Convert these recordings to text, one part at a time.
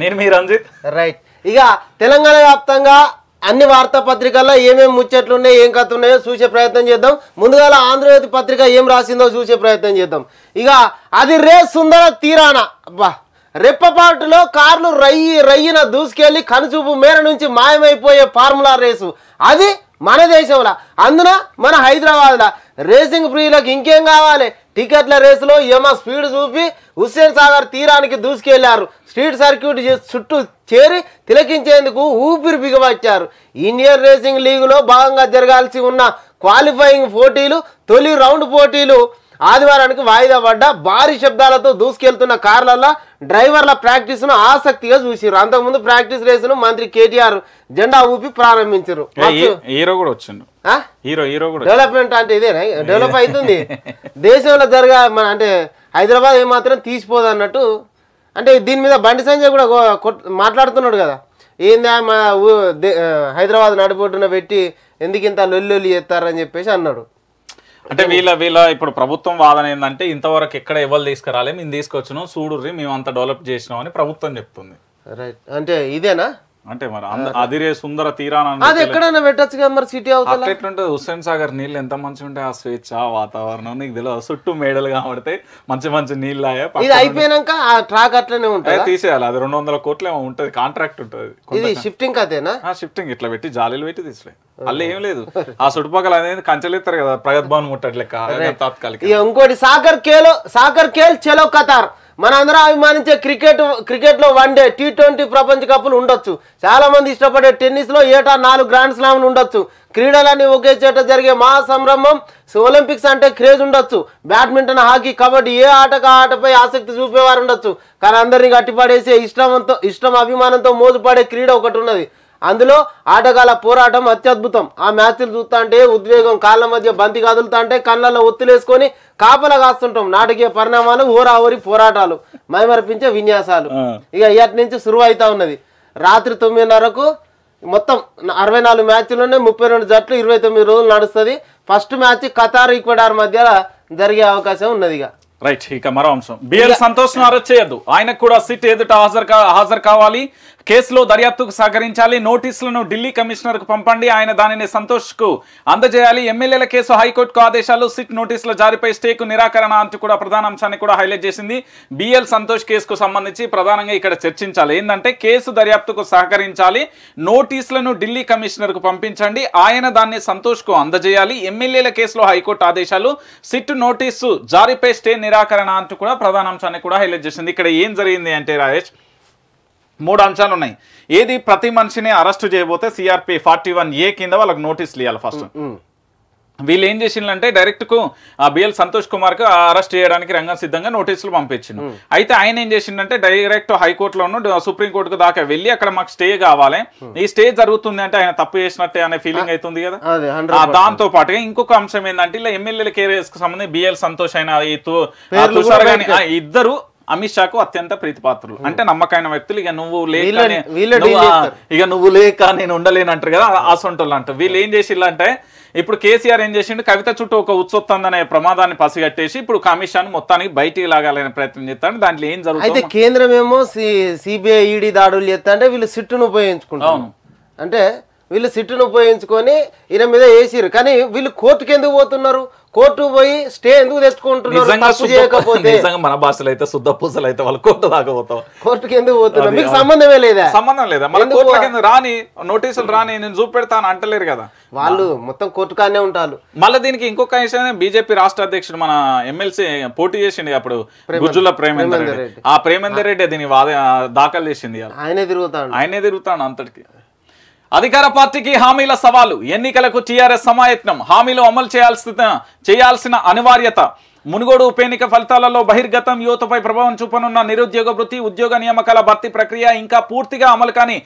నేను మీ రంజిత్ రైట్ ఇక తెలంగాణ వ్యాప్తంగా అన్ని వార్తాపత్రికల్లో ఏమేమి ముచ్చట్లు ఉన్నాయి ఏం కథ ఉన్నాయో చూసే ప్రయత్నం చేద్దాం ముందుగా ఆంధ్రజ్యోతి పత్రిక ఏం రాసిందో చూసే ప్రయత్నం చేద్దాం ఇక అది రే సుందర తీరాన అబ్బా రెప్పపాటులో కార్లు రయ్యి రయ్యిన దూసుకెళ్లి కనుచూపు మేర నుంచి మాయమైపోయే ఫార్ములా రేసు అది మన దేశంలో అందున మన హైదరాబాద్లో రేసింగ్ ప్రియులకు ఇంకేం కావాలి టికెట్ల రేసులో యమ స్పీడ్ చూపి హుస్సేన్ సాగర్ తీరానికి దూసుకెళ్లారు స్ట్రీట్ సర్క్యూట్ చుట్టూ చేరి తిలకించేందుకు ఊపిరి బిగబచ్చారు ఇండియన్ రేసింగ్ లీగ్లో భాగంగా జరగాల్సి ఉన్న క్వాలిఫైయింగ్ పోటీలు తొలి రౌండ్ పోటీలు ఆదివారానికి వాయిదా పడ్డ భారీ శబ్దాలతో దూసుకెళ్తున్న కార్లల్లో డ్రైవర్ల ప్రాక్టీస్ను ఆసక్తిగా చూసిరు అంతకుముందు ప్రాక్టీస్ రేసును మంత్రి కేటీఆర్ జెండా ఊపి ప్రారంభించారు హీరో కూడా వచ్చిండు హీరో హీరో కూడా డెవలప్మెంట్ అంటే ఇదేనా డెవలప్ అవుతుంది దేశంలో జరగా మన అంటే హైదరాబాద్ ఏమాత్రం తీసిపోదు అన్నట్టు అంటే దీని మీద బండి సంజయ్ కూడా మాట్లాడుతున్నాడు కదా ఏందా మా హైదరాబాద్ నడిపోటున పెట్టి ఎందుకు ఇంత లొల్లొల్లి చేస్తారని చెప్పేసి అన్నాడు అంటే వీళ్ళ వీళ్ళ ఇప్పుడు ప్రభుత్వం వాదన ఏంటంటే ఇంతవరకు ఎక్కడ ఎవరు తీసుకురాలే మేము తీసుకొచ్చినాం చూడుర్రి మేము అంత డెవలప్ చేసినాం అని ప్రభుత్వం చెప్తుంది రైట్ అంటే ఇదేనా అంటే మరి అదిరే సుందర తీరాన అది ఎక్కడైనా పెట్టచ్చు కదా మరి సిటీ అవుతుంది ఎట్లుంటుంది హుస్సేన్ సాగర్ నీళ్ళు ఎంత మంచి ఉంటాయి ఆ స్వేచ్ఛ వాతావరణం నీకు తెలియదు చుట్టూ మేడలు కాబడతాయి మంచి మంచి నీళ్ళు ఇది అయిపోయినాక ఆ ట్రాక్ అట్లనే ఉంటాయి తీసేయాలి అది రెండు వందల కోట్లు ఏమో ఉంటుంది కాంట్రాక్ట్ ఉంటుంది ఇది షిఫ్టింగ్ అదేనా షిఫ్టింగ్ ఇట్లా పెట్టి జాలీలు పెట్టి తీసలే అల్లే ఏం లేదు ఆ చుట్టుపక్కల అనేది కంచెలేస్తారు కదా ప్రగత్ భవన్ ముట్టట్లెక్క తాత్కాలిక ఇంకోటి సాగర్ కేలో సాగర్ కేల్ చెలో కతార్ మనందరం అభిమానించే క్రికెట్ క్రికెట్లో డే టీ ట్వంటీ ప్రపంచ కప్పులు ఉండొచ్చు చాలామంది ఇష్టపడే టెన్నిస్లో ఏటా నాలుగు గ్రాండ్ స్లామ్లు ఉండొచ్చు క్రీడలన్నీ ఒకే చోట జరిగే మహా సంరంభం ఒలింపిక్స్ అంటే క్రేజ్ ఉండొచ్చు బ్యాడ్మింటన్ హాకీ కబడ్డీ ఏ ఆటకు ఆటపై ఆసక్తి చూపేవారు ఉండొచ్చు కానీ అందరినీ గట్టిపడేసే ఇష్టంతో ఇష్టం అభిమానంతో మోజుపడే క్రీడ ఒకటి ఉన్నది అందులో ఆటగాళ్ళ పోరాటం అత్యద్భుతం ఆ మ్యాచ్లు చూస్తా అంటే ఉద్వేగం కాళ్ళ మధ్య బంతి కదులుతా అంటే కళ్ళల్లో ఒత్తులేసుకొని కాపల కాస్తుంటాం నాటకీయ పరిణామాలు ఓరావరి పోరాటాలు మైమరపించే విన్యాసాలు ఇక ఇటు నుంచి సురువు అవుతా ఉన్నది రాత్రి తొమ్మిదిన్నరకు మొత్తం అరవై నాలుగు మ్యాచ్లోనే ముప్పై రెండు జట్లు ఇరవై తొమ్మిది రోజులు నడుస్తుంది ఫస్ట్ మ్యాచ్ ఖతార్ ఈక్వడార్ మధ్య జరిగే అవకాశం ఉన్నది ఇక రైట్ ఇక మరో అంశం బిఎల్ సంతోష్ అరెస్ట్ ఆయనకు కూడా సిట్ ఎదుట హాజరు హాజరు కావాలి కేసులో దర్యాప్తుకు సహకరించాలి నోటీసులను ఢిల్లీ కమిషనర్కు పంపండి ఆయన దానిని సంతోష్కు అందజేయాలి ఎమ్మెల్యేల కేసు హైకోర్టుకు ఆదేశాలు సిట్ నోటీసుల జారీపై స్టేకు నిరాకరణ అంటూ కూడా ప్రధాన అంశాన్ని కూడా హైలైట్ చేసింది బిఎల్ సంతోష్ కేసుకు సంబంధించి ప్రధానంగా ఇక్కడ చర్చించాలి ఏంటంటే కేసు దర్యాప్తుకు సహకరించాలి నోటీసులను ఢిల్లీ కమిషనర్కు పంపించండి ఆయన దాన్ని సంతోష్కు అందజేయాలి ఎమ్మెల్యేల కేసులో హైకోర్టు ఆదేశాలు సిట్ నోటీసు జారీపై స్టే నిరాకరణ అంటూ కూడా ప్రధాన అంశాన్ని కూడా హైలైట్ చేసింది ఇక్కడ ఏం జరిగింది అంటే రాజేష్ మూడు అంశాలు ఉన్నాయి ఏది ప్రతి మనిషిని అరెస్ట్ చేయబోతే సిఆర్పి ఫార్టీ వన్ ఏ కింద వాళ్ళకి నోటీసులు ఇవ్వాలి ఫస్ట్ వీళ్ళు ఏం చేసిందంటే డైరెక్ట్కు ఆ బిఎల్ సంతోష్ కుమార్కు అరెస్ట్ చేయడానికి రంగం సిద్ధంగా నోటీసులు పంపించిండు అయితే ఆయన ఏం చేసిండంటే డైరెక్ట్ హైకోర్టులోను సుప్రీంకోర్టుకు దాకా వెళ్ళి అక్కడ మాకు స్టే కావాలి ఈ స్టే జరుగుతుంది అంటే ఆయన తప్పు చేసినట్టే అనే ఫీలింగ్ అవుతుంది కదా దాంతో పాటుగా ఇంకొక అంశం ఏంటంటే ఇలా ఎమ్మెల్యేల కేరేస్ కు సంబంధించి బిఎల్ సంతోష్ అయిన ఇద్దరు అమిత్ షాకు అత్యంత ప్రీతిపాత్రులు అంటే hmm. నమ్మకైన వ్యక్తులు ఇక నువ్వు లేదు ఇక నువ్వు లేక నేను ఉండలేను అంటారు కదా ఆసొంటోళ్ళు అంటారు వీళ్ళు ఏం అంటే ఇప్పుడు కేసీఆర్ ఏం చేసిండు కవిత చుట్టూ ఒక అనే ప్రమాదాన్ని పసిగట్టేసి ఇప్పుడు షాను మొత్తానికి బయటికి లాగాలనే ప్రయత్నం చేస్తాను దాంట్లో ఏం జరుగుతుంది అయితే కేంద్రం ఏమో సిబిఐ ఈడీ దాడులు చేస్తా అంటే వీళ్ళు సిట్టును ఉపయోగించుకుంటాం అంటే వీళ్ళు సిట్టును ఉపయోగించుకొని ఈయన మీద వేసిరు కానీ వీళ్ళు కోర్టుకి ఎందుకు పోతున్నారు కోర్టు పోయి స్టే ఎందుకు తెచ్చుకుంటున్నారు మన భాషలో అయితే శుద్ధ పూసలు అయితే వాళ్ళు కోర్టు దాకా పోతాం కోర్టుకి ఎందుకు పోతున్నారు మీకు సంబంధమే లేదా సంబంధం లేదా మళ్ళీ కోర్టులకి రాని నోటీసులు రాని నేను చూపెడతాను అంటలేరు కదా వాళ్ళు మొత్తం కోర్టు కానే ఉంటారు మళ్ళీ దీనికి ఇంకొక విషయం బీజేపీ రాష్ట్ర అధ్యక్షుడు మన ఎమ్మెల్సీ పోటీ చేసిండు అప్పుడు గుజ్జుల ప్రేమేందర్ రెడ్డి ఆ ప్రేమేందర్ రెడ్డి దీన్ని దాఖలు చేసింది ఆయనే తిరుగుతాడు ఆయనే తిరుగుతాడు అంతటికి అధికార పార్టీకి హామీల సవాలు ఎన్నికలకు టీఆర్ఎస్ సమాయత్నం హామీలు అమలు చేయాల్సిన చేయాల్సిన అనివార్యత మునుగోడు ఉప ఎన్నిక ఫలితాలలో బహిర్గతం యువతపై ప్రభావం చూపనున్న నిరుద్యోగ వృత్తి ఉద్యోగ నియామకాల భర్తీ ప్రక్రియ ఇంకా పూర్తిగా అమలు కాని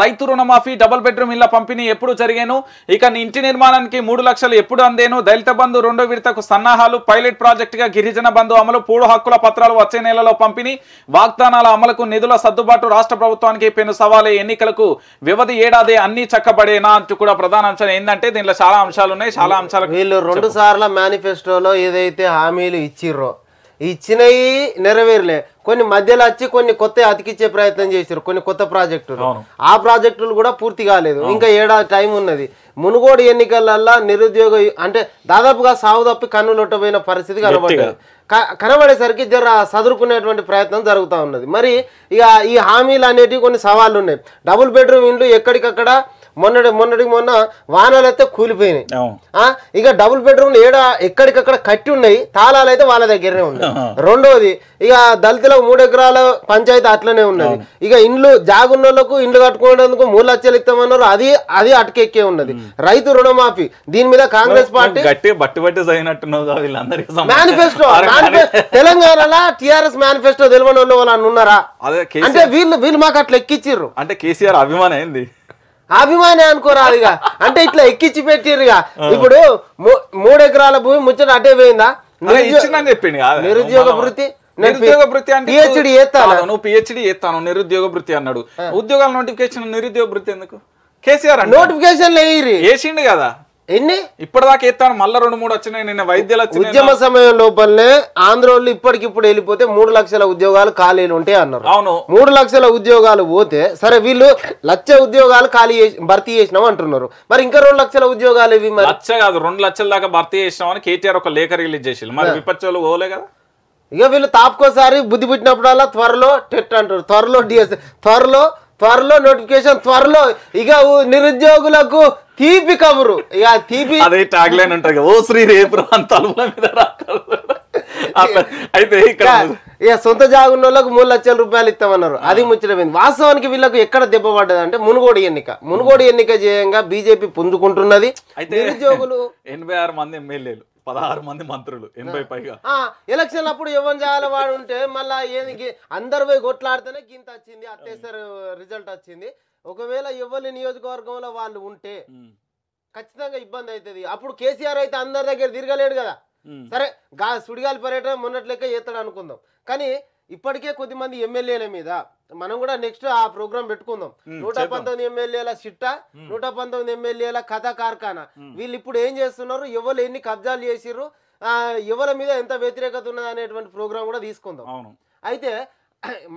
రైతు రుణమాఫీ డబుల్ బెడ్రూమ్ ఇళ్ల పంపిణీ ఎప్పుడు జరిగాను ఇక ఇంటి నిర్మాణానికి మూడు లక్షలు ఎప్పుడు అందేను దళిత బంధు రెండో విడతకు సన్నాహాలు పైలట్ ప్రాజెక్టుగా గిరిజన బంధు అమలు పూడు హక్కుల పత్రాలు వచ్చే నెలలో పంపిణీ వాగ్దానాల అమలుకు నిధుల సర్దుబాటు రాష్ట్ర ప్రభుత్వానికి పెను సవాలే ఎన్నికలకు వ్యవధి ఏడాది అన్ని చక్కబడేనా అంటూ కూడా ప్రధాన అంశం ఏంటంటే దీనిలో చాలా అంశాలు ఉన్నాయి చాలా అంశాలు వీళ్ళు రెండు సార్ల మేనిఫెస్టోలో ఏదైతే హామీ హామీలు ఇచ్చిర్రు ఇచ్చినవి నెరవేరలే కొన్ని మధ్యలో వచ్చి కొన్ని కొత్త అతికిచ్చే ప్రయత్నం చేశారు కొన్ని కొత్త ప్రాజెక్టులు ఆ ప్రాజెక్టులు కూడా పూర్తి కాలేదు ఇంకా ఏడాది టైం ఉన్నది మునుగోడు ఎన్నికలల్లో నిరుద్యోగ అంటే దాదాపుగా సాగు తప్పి కన్నులొట్టబోయిన పరిస్థితి కనబడ్డది కనబడేసరికి జర చదువుకునేటువంటి ప్రయత్నం జరుగుతూ ఉన్నది మరి ఇక ఈ హామీలు అనేటివి కొన్ని సవాళ్ళు ఉన్నాయి డబుల్ బెడ్రూమ్ ఇండ్లు ఎక్కడికక్కడ మొన్నటి మొన్నటికి మొన్న వానాలు అయితే కూలిపోయినాయి ఇక డబుల్ బెడ్రూమ్ ఏడ ఎక్కడికక్కడ కట్టి ఉన్నాయి తాళాలు అయితే వాళ్ళ దగ్గరనే ఉన్నాయి రెండోది ఇక దళితుల మూడు ఎకరాల పంచాయతీ అట్లనే ఉన్నది ఇక ఇండ్లు జాగున్నోళ్లకు ఇండ్లు కట్టుకునేందుకు మూడు లక్షలు ఇస్తామన్నారు అది అది అటకెక్కే ఉన్నది రైతు రుణమాఫీ దీని మీద Congress party manifesto Telangana TRS manifesto తెలియని వాళ్ళు ఉన్నారా అంటే వీళ్ళు వీళ్ళు మాకు అట్లా ఎక్కిచ్చిర్రు అంటే కేసీఆర్ అభిమానం అయింది అభిమాని అనుకోరాదు ఇక అంటే ఇట్లా ఎక్కిచ్చి పెట్టిరుగా ఇప్పుడు మూడు ఎకరాల భూమి ముచ్చట అటే పోయిందా నిరుద్యోగ వృత్తి నిరుద్యోగ వృత్తి అంటే పిహెచ్డి చేస్తాను నువ్వు పిహెచ్డి చేస్తాను నిరుద్యోగ వృత్తి అన్నాడు ఉద్యోగాల నోటిఫికేషన్ నిరుద్యోగ వృత్తి ఎందుకు కేసీఆర్ నోటిఫికేషన్ వేసిండు కదా ఎన్ని ఇప్పటిదాకా ఎత్తాను మళ్ళీ రెండు మూడు వచ్చినాయి నిన్న వైద్యులు ఉద్యమ సమయం లోపలనే వాళ్ళు ఇప్పటికిప్పుడు వెళ్ళిపోతే మూడు లక్షల ఉద్యోగాలు ఖాళీలు ఉంటాయి అన్నారు అవును మూడు లక్షల ఉద్యోగాలు పోతే సరే వీళ్ళు లక్ష ఉద్యోగాలు ఖాళీ భర్తీ చేసినాం అంటున్నారు మరి ఇంకా రెండు లక్షల ఉద్యోగాలు ఇవి మరి లక్ష కాదు రెండు లక్షల దాకా భర్తీ చేసినాం అని కేటీఆర్ ఒక లేఖ రిలీజ్ చేసి మరి విపక్షాలు పోలే కదా ఇక వీళ్ళు తాపుకోసారి బుద్ధి పుట్టినప్పుడల్లా త్వరలో టెట్ అంటారు త్వరలో డిఎస్ త్వరలో త్వరలో నోటిఫికేషన్ త్వరలో ఇక నిరుద్యోగులకు తీపి కబురు ఇక తీపి అదే ట్యాగ్ లైన్ ఉంటారు ఓ శ్రీ రేపు మీద అయితే ఇక సొంత జాగున్న వాళ్ళకు మూడు లక్షల రూపాయలు ఇస్తామన్నారు అది ముచ్చటమైంది వాస్తవానికి వీళ్ళకు ఎక్కడ దెబ్బ పడ్డది అంటే మునుగోడు ఎన్నిక మునుగోడు ఎన్నిక చేయంగా బీజేపీ పుంజుకుంటున్నది అయితే నిరుద్యోగులు ఎనభై ఆరు మంది ఎమ్మెల్యేలు పదహారు మంది మంత్రులు ఎనభై పైగా ఎలక్షన్ అప్పుడు ఇవ్వం చేయాలి వాడు ఉంటే మళ్ళీ ఏది అందరు పోయి కొట్లాడితేనే గింత వచ్చింది అత్తేసారి రిజల్ట్ వచ్చింది ఒకవేళ ఎవరి నియోజకవర్గంలో వాళ్ళు ఉంటే ఖచ్చితంగా ఇబ్బంది అవుతుంది అప్పుడు కేసీఆర్ అయితే అందరి దగ్గర తిరగలేడు కదా సరే గా సుడిగాలి పర్యటన మొన్నట్లెక్క ఎత్తడం అనుకుందాం కానీ ఇప్పటికే కొద్దిమంది ఎమ్మెల్యేల మీద మనం కూడా నెక్స్ట్ ఆ ప్రోగ్రామ్ పెట్టుకుందాం నూట పంతొమ్మిది ఎమ్మెల్యేల సిట్ట నూట పంతొమ్మిది ఎమ్మెల్యేల కథ కార్ఖానా వీళ్ళు ఇప్పుడు ఏం చేస్తున్నారు ఎవరు ఎన్ని కబ్జాలు చేసిర్రు ఎవరి మీద ఎంత వ్యతిరేకత ఉన్నది అనేటువంటి ప్రోగ్రామ్ కూడా తీసుకుందాం అయితే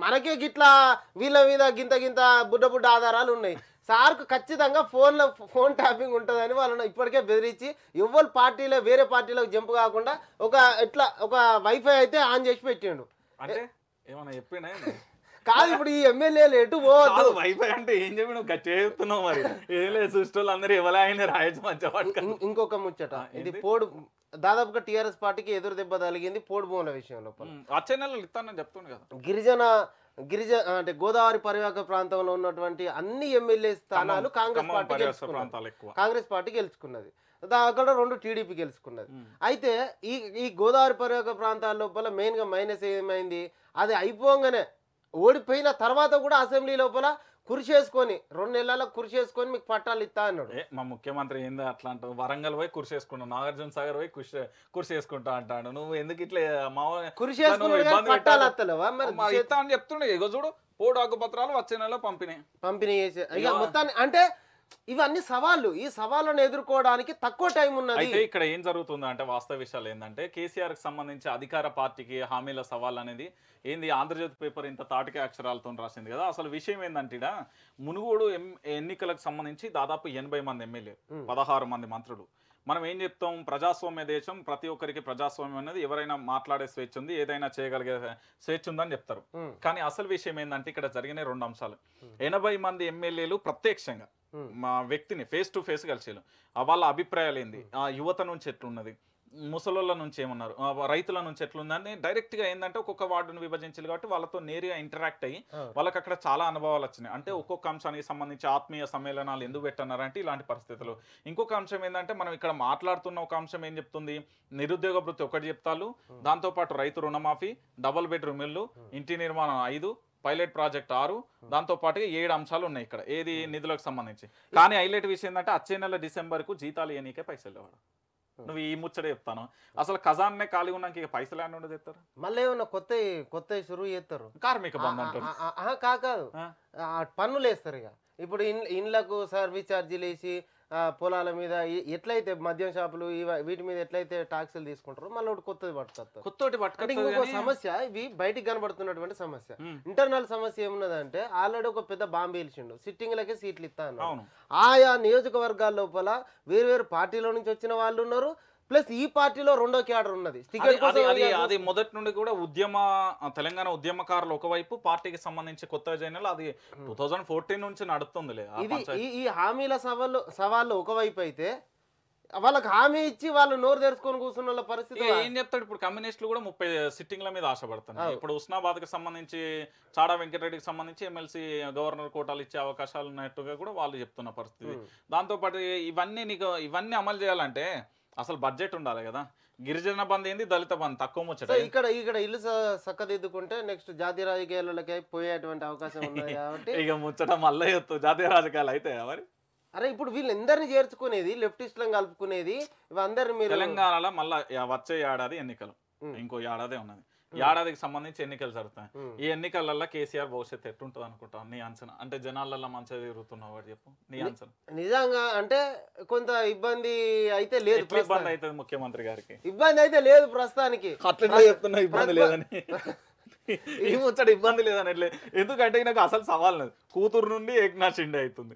మనకే గిట్లా వీళ్ళ మీద గింత గింత బుడ్డ బుడ్డ ఆధారాలు ఉన్నాయి సార్కు ఖచ్చితంగా ఫోన్లో ఫోన్ ట్యాపింగ్ ఉంటుందని వాళ్ళను ఇప్పటికే బెదిరించి ఎవరు పార్టీలో వేరే పార్టీలోకి జంప్ కాకుండా ఒక ఎట్లా ఒక వైఫై అయితే ఆన్ చేసి పెట్టిండు ఏమన్నా కాదు ఇప్పుడు ఈ ఎమ్మెల్యేలు ఎటు పోవద్దు వైఫై అంటే ఏం చెప్పి నువ్వు గట్టిగా మరి ఏం లేదు సృష్టిలు అందరూ ఇవ్వలే ఆయన ఇంకొక ముచ్చట ఇది పోడు దాదాపుగా టీఆర్ఎస్ పార్టీకి ఎదురు దెబ్బ తగిలింది పోడు భూముల విషయంలో వచ్చే నెలలు ఇస్తానని కదా గిరిజన గిరిజ అంటే గోదావరి పరివాహక ప్రాంతంలో ఉన్నటువంటి అన్ని ఎమ్మెల్యే స్థానాలు కాంగ్రెస్ పార్టీ కాంగ్రెస్ పార్టీ గెలుచుకున్నది అక్కడ రెండు టీడీపీ గెలుచుకున్నది అయితే ఈ ఈ గోదావరి పరివాహక ప్రాంతాల లోపల మెయిన్గా మైనస్ ఏమైంది అది అయిపోగానే ఓడిపోయిన తర్వాత కూడా అసెంబ్లీ లోపల కృషి చేసుకొని రెండు నెలల కృషి చేసుకొని మీకు పట్టాలు ఇస్తా అన్నాడు మా ముఖ్యమంత్రి ఏందో అట్లా అంటారు వరంగల్ పోయి కృషి చేసుకున్నావు నాగార్జున సాగర్ పోయి కృషి కృషి చేసుకుంటా అంటాడు నువ్వు ఎందుకు ఇట్లా మా కృషి పట్టాలు అత్తలేవా మరి అని చెప్తుండే ఇగో చూడు పోడు ఆకుపత్రాలు వచ్చే నెలలో పంపిణీ పంపిణీ చేసే మొత్తాన్ని అంటే ఇవన్నీ సవాళ్ళు ఈ సవాళ్ళను ఎదుర్కోవడానికి తక్కువ టైం ఉన్నది అయితే ఇక్కడ ఏం జరుగుతుందంటే అంటే వాస్తవ విషయాలు ఏంటంటే కేసీఆర్ కి సంబంధించి అధికార పార్టీకి హామీల సవాల్ అనేది ఏంది ఆంధ్రజ్యోతి పేపర్ ఇంత తాటిక అక్షరాలతో రాసింది కదా అసలు విషయం ఏంటంటే మునుగోడు ఎన్నికలకు సంబంధించి దాదాపు ఎనభై మంది ఎమ్మెల్యే పదహారు మంది మంత్రులు మనం ఏం చెప్తాం ప్రజాస్వామ్య దేశం ప్రతి ఒక్కరికి ప్రజాస్వామ్యం అనేది ఎవరైనా మాట్లాడే స్వేచ్ఛ ఉంది ఏదైనా చేయగలిగే స్వేచ్ఛ ఉందని చెప్తారు కానీ అసలు విషయం ఏంటంటే ఇక్కడ జరిగిన రెండు అంశాలు ఎనభై మంది ఎమ్మెల్యేలు ప్రత్యక్షంగా Hmm. మా వ్యక్తిని ఫేస్ టు ఫేస్ కలిసేలు వాళ్ళ అభిప్రాయాలు ఏంది hmm. ఆ యువత నుంచి ఎట్లున్నది ముసలోళ్ళ నుంచి ఏమన్నారు రైతుల నుంచి ఎట్లుందని డైరెక్ట్గా ఏంటంటే ఒక్కొక్క వార్డును విభజించారు కాబట్టి వాళ్ళతో నేరుగా ఇంటరాక్ట్ అయ్యి hmm. వాళ్ళకి అక్కడ చాలా అనుభవాలు వచ్చినాయి అంటే ఒక్కొక్క అంశానికి సంబంధించి ఆత్మీయ సమ్మేళనాలు ఎందుకు పెట్టన్నారంటే ఇలాంటి పరిస్థితులు ఇంకొక అంశం ఏంటంటే మనం ఇక్కడ మాట్లాడుతున్న ఒక అంశం ఏం చెప్తుంది నిరుద్యోగ వృత్తి ఒకటి చెప్తాలు దాంతోపాటు రైతు రుణమాఫీ డబుల్ బెడ్రూమ్ ఇల్లు ఇంటి నిర్మాణం ఐదు పైలట్ ప్రాజెక్ట్ ఆరు దాంతో పాటుగా ఏడు అంశాలు ఉన్నాయి ఇక్కడ ఏది నిధులకు సంబంధించి కానీ హైలైట్ విషయం ఏంటంటే వచ్చే నెల డిసెంబర్ కు జీతాలు ఏనీకే పైసలు లేవాడు నువ్వు ఈ ముచ్చట చెప్తాను అసలు ఖజాన్నే ఖాళీ ఉన్నాక ఇక పైసలు ఏమైనా ఉండదు చెప్తారు మళ్ళీ ఏమన్నా కొత్త కొత్త షురువు చేస్తారు కార్మిక బంధం కాదు పన్నులు వేస్తారు ఇక ఇప్పుడు ఇన్ ఇండ్లకు సర్వీస్ ఛార్జీలు వేసి పొలాల మీద ఎట్లయితే మద్యం షాపులు వీటి మీద ఎట్లయితే టాక్సీలు తీసుకుంటారో మళ్ళీ ఒకటి కొత్తది పట్టుకొస్తారు కొత్తటి పట్టుకో సమస్య ఇవి బయటికి కనబడుతున్నటువంటి సమస్య ఇంటర్నల్ సమస్య ఏమున్నదంటే ఆల్రెడీ ఒక పెద్ద బాంబు ఇల్చిండు లకే సీట్లు ఇస్తా ఆయా నియోజకవర్గాల లోపల వేరు వేరు పార్టీల నుంచి వచ్చిన వాళ్ళు ఉన్నారు ప్లస్ ఈ పార్టీలో రెండో క్యాడర్ ఉన్నది అది మొదటి నుండి కూడా ఉద్యమ తెలంగాణ ఉద్యమకారులు ఒకవైపు పార్టీకి సంబంధించి కొత్త జైనలు అది టూ థౌజండ్ ఫోర్టీన్ నుంచి నడుస్తుంది ఇది ఈ హామీల సవాళ్ళు సవాళ్ళు ఒకవైపు అయితే వాళ్ళకి హామీ ఇచ్చి వాళ్ళు నోరు తెరుచుకొని కూర్చున్న పరిస్థితి ఏం చెప్తాడు ఇప్పుడు కమ్యూనిస్టులు కూడా ముప్పై సిట్టింగ్ల మీద ఆశపడుతున్నారు ఇప్పుడు ఉస్నాబాద్ కి సంబంధించి చాడా వెంకటరెడ్డికి సంబంధించి ఎమ్మెల్సీ గవర్నర్ కోటాలు ఇచ్చే అవకాశాలు ఉన్నట్టుగా కూడా వాళ్ళు చెప్తున్న పరిస్థితి hmm. దాంతోపాటు ఇవన్నీ నీకు ఇవన్నీ అమలు చేయాలంటే అసలు బడ్జెట్ ఉండాలి కదా గిరిజన బంద్ ఏంది దళిత బంద్ తక్కువ ముచ్చట ఇక్కడ ఇక్కడ ఇల్లు సక్కదిద్దుకుంటే నెక్స్ట్ జాతీయ రాజకీయాలకి పోయేటువంటి అవకాశం ఉంది కాబట్టి ఇక ముచ్చట మళ్ళీ ఎత్తు జాతీయ రాజకీయాలు అయితే మరి అరే ఇప్పుడు వీళ్ళు ఎందరిని చేర్చుకునేది లెఫ్టిస్ట్లను కలుపుకునేది ఇవి అందరిని మీరు తెలంగాణలో మళ్ళీ వచ్చే ఏడాది ఎన్నికలు ఇంకో ఏడాదే ఉన్నది ఏడాదికి సంబంధించి ఎన్నికలు జరుగుతాయి ఈ ఎన్నికలలో కేసీఆర్ భవిష్యత్తు ఎట్టుంటది అనుకుంటా నీ అంచనా అంటే జనాలలో మంచిగా తిరుగుతున్నావు వాడు చెప్పు నీ అంచనా నిజంగా అంటే కొంత ఇబ్బంది అయితే లేదు ఇబ్బంది అవుతుంది ముఖ్యమంత్రి గారికి ఇబ్బంది అయితే లేదు ప్రస్తుతానికి అట్లా చెప్తున్నా ఇబ్బంది లేదని ఈ ఇబ్బంది లేదని ఎందుకంటే నాకు అసలు సవాల్ లేదు కూతురు నుండి ఏక్నా అవుతుంది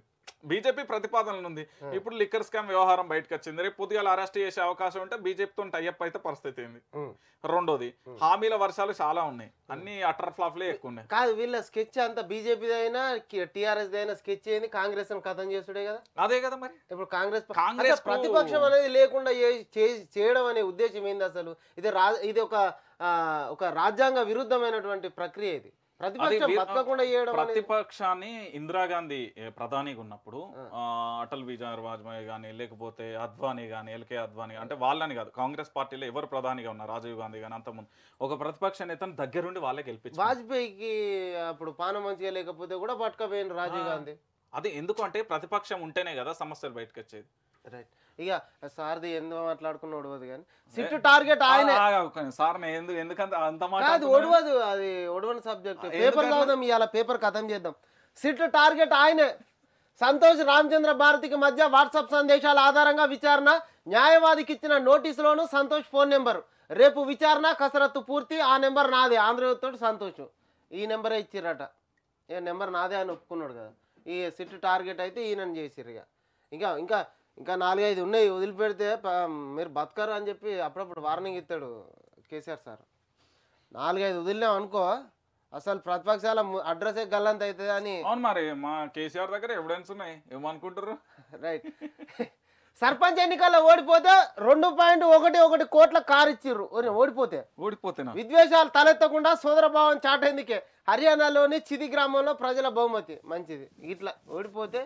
బీజేపీ ప్రతిపాదనలు ఉంది ఇప్పుడు లిక్కర్ స్కామ్ వ్యవహారం బయటకు వచ్చింది రేపు పొద్దుగాల అరెస్ట్ చేసే అవకాశం ఉంటే బీజేపీతో టైఅప్ అయితే పరిస్థితి ఏంది రెండోది హామీల వర్షాలు చాలా ఉన్నాయి అన్ని అటర్ ఫ్లాఫ్లే ఎక్కువ ఉన్నాయి కాదు వీళ్ళ స్కెచ్ అంతా బీజేపీ అయినా టీఆర్ఎస్ అయినా స్కెచ్ అయింది కాంగ్రెస్ కథం చేస్తుడే కదా అదే కదా మరి ఇప్పుడు కాంగ్రెస్ కాంగ్రెస్ ప్రతిపక్షం అనేది లేకుండా చేయడం అనే ఉద్దేశం ఏంది అసలు ఇది రా ఇది ఒక ఒక రాజ్యాంగ విరుద్ధమైనటువంటి ప్రక్రియ ఇది ప్రతిపక్షాన్ని ఇందిరాగాంధీ ప్రధానిగా ఉన్నప్పుడు అటల్ బిహారీ వాజ్పేయి కానీ లేకపోతే అద్వానీ కానీ ఎల్కే అద్వానీ అంటే వాళ్ళని కాదు కాంగ్రెస్ పార్టీలో ఎవరు ప్రధానిగా ఉన్నారు రాజీవ్ గాంధీ కానీ అంతకుముందు ఒక ప్రతిపక్ష నేతను దగ్గరుండి వాళ్ళకి గెలిపి వాజ్పేయికి అప్పుడు పాన మంచిగా లేకపోతే కూడా పట్టుకపోయింది రాజీవ్ గాంధీ అది ఎందుకంటే ప్రతిపక్షం ఉంటేనే కదా సమస్యలు బయటకు వచ్చేది రైట్ ఇక సార్ది ఎందుకు మాట్లాడుకున్న ఒడవదు కానీ సిట్ టార్గెట్ ఆయన సార్ ఎందుకంటే అంత అది ఒడవదు అది ఒడవని సబ్జెక్ట్ పేపర్ చదువుదాం ఇవాళ పేపర్ కథం చేద్దాం సిట్ టార్గెట్ ఆయనే సంతోష్ రామచంద్ర భారతికి మధ్య వాట్సాప్ సందేశాల ఆధారంగా విచారణ న్యాయవాదికి ఇచ్చిన నోటీసులోను సంతోష్ ఫోన్ నెంబర్ రేపు విచారణ కసరత్తు పూర్తి ఆ నెంబర్ నాదే ఆంధ్రతో సంతోష్ ఈ నెంబరే ఇచ్చిరట ఏ నెంబర్ నాదే అని ఒప్పుకున్నాడు కదా ఈ సిట్ టార్గెట్ అయితే ఈయన చేసిరు ఇక ఇంకా ఇంకా ఇంకా నాలుగైదు ఉన్నాయి వదిలిపెడితే మీరు బతకరు అని చెప్పి అప్పుడప్పుడు వార్నింగ్ ఇస్తాడు కేసీఆర్ సార్ నాలుగైదు వదిలినాం అనుకో అసలు ప్రతిపక్షాల అడ్రస్ గల్లంత అవుతుంది అని అవును మరి మా కేసీఆర్ దగ్గర ఎవిడెన్స్ ఉన్నాయి ఏమనుకుంటారు రైట్ సర్పంచ్ ఎన్నికల్లో ఓడిపోతే రెండు పాయింట్ ఒకటి ఒకటి కోట్ల కారు ఇచ్చిర్రు ఓడిపోతే ఓడిపోతే విద్వేషాలు తలెత్తకుండా సోదరభావం చాటేందుకే హర్యానాలోని చిది గ్రామంలో ప్రజల బహుమతి మంచిది ఇట్లా ఓడిపోతే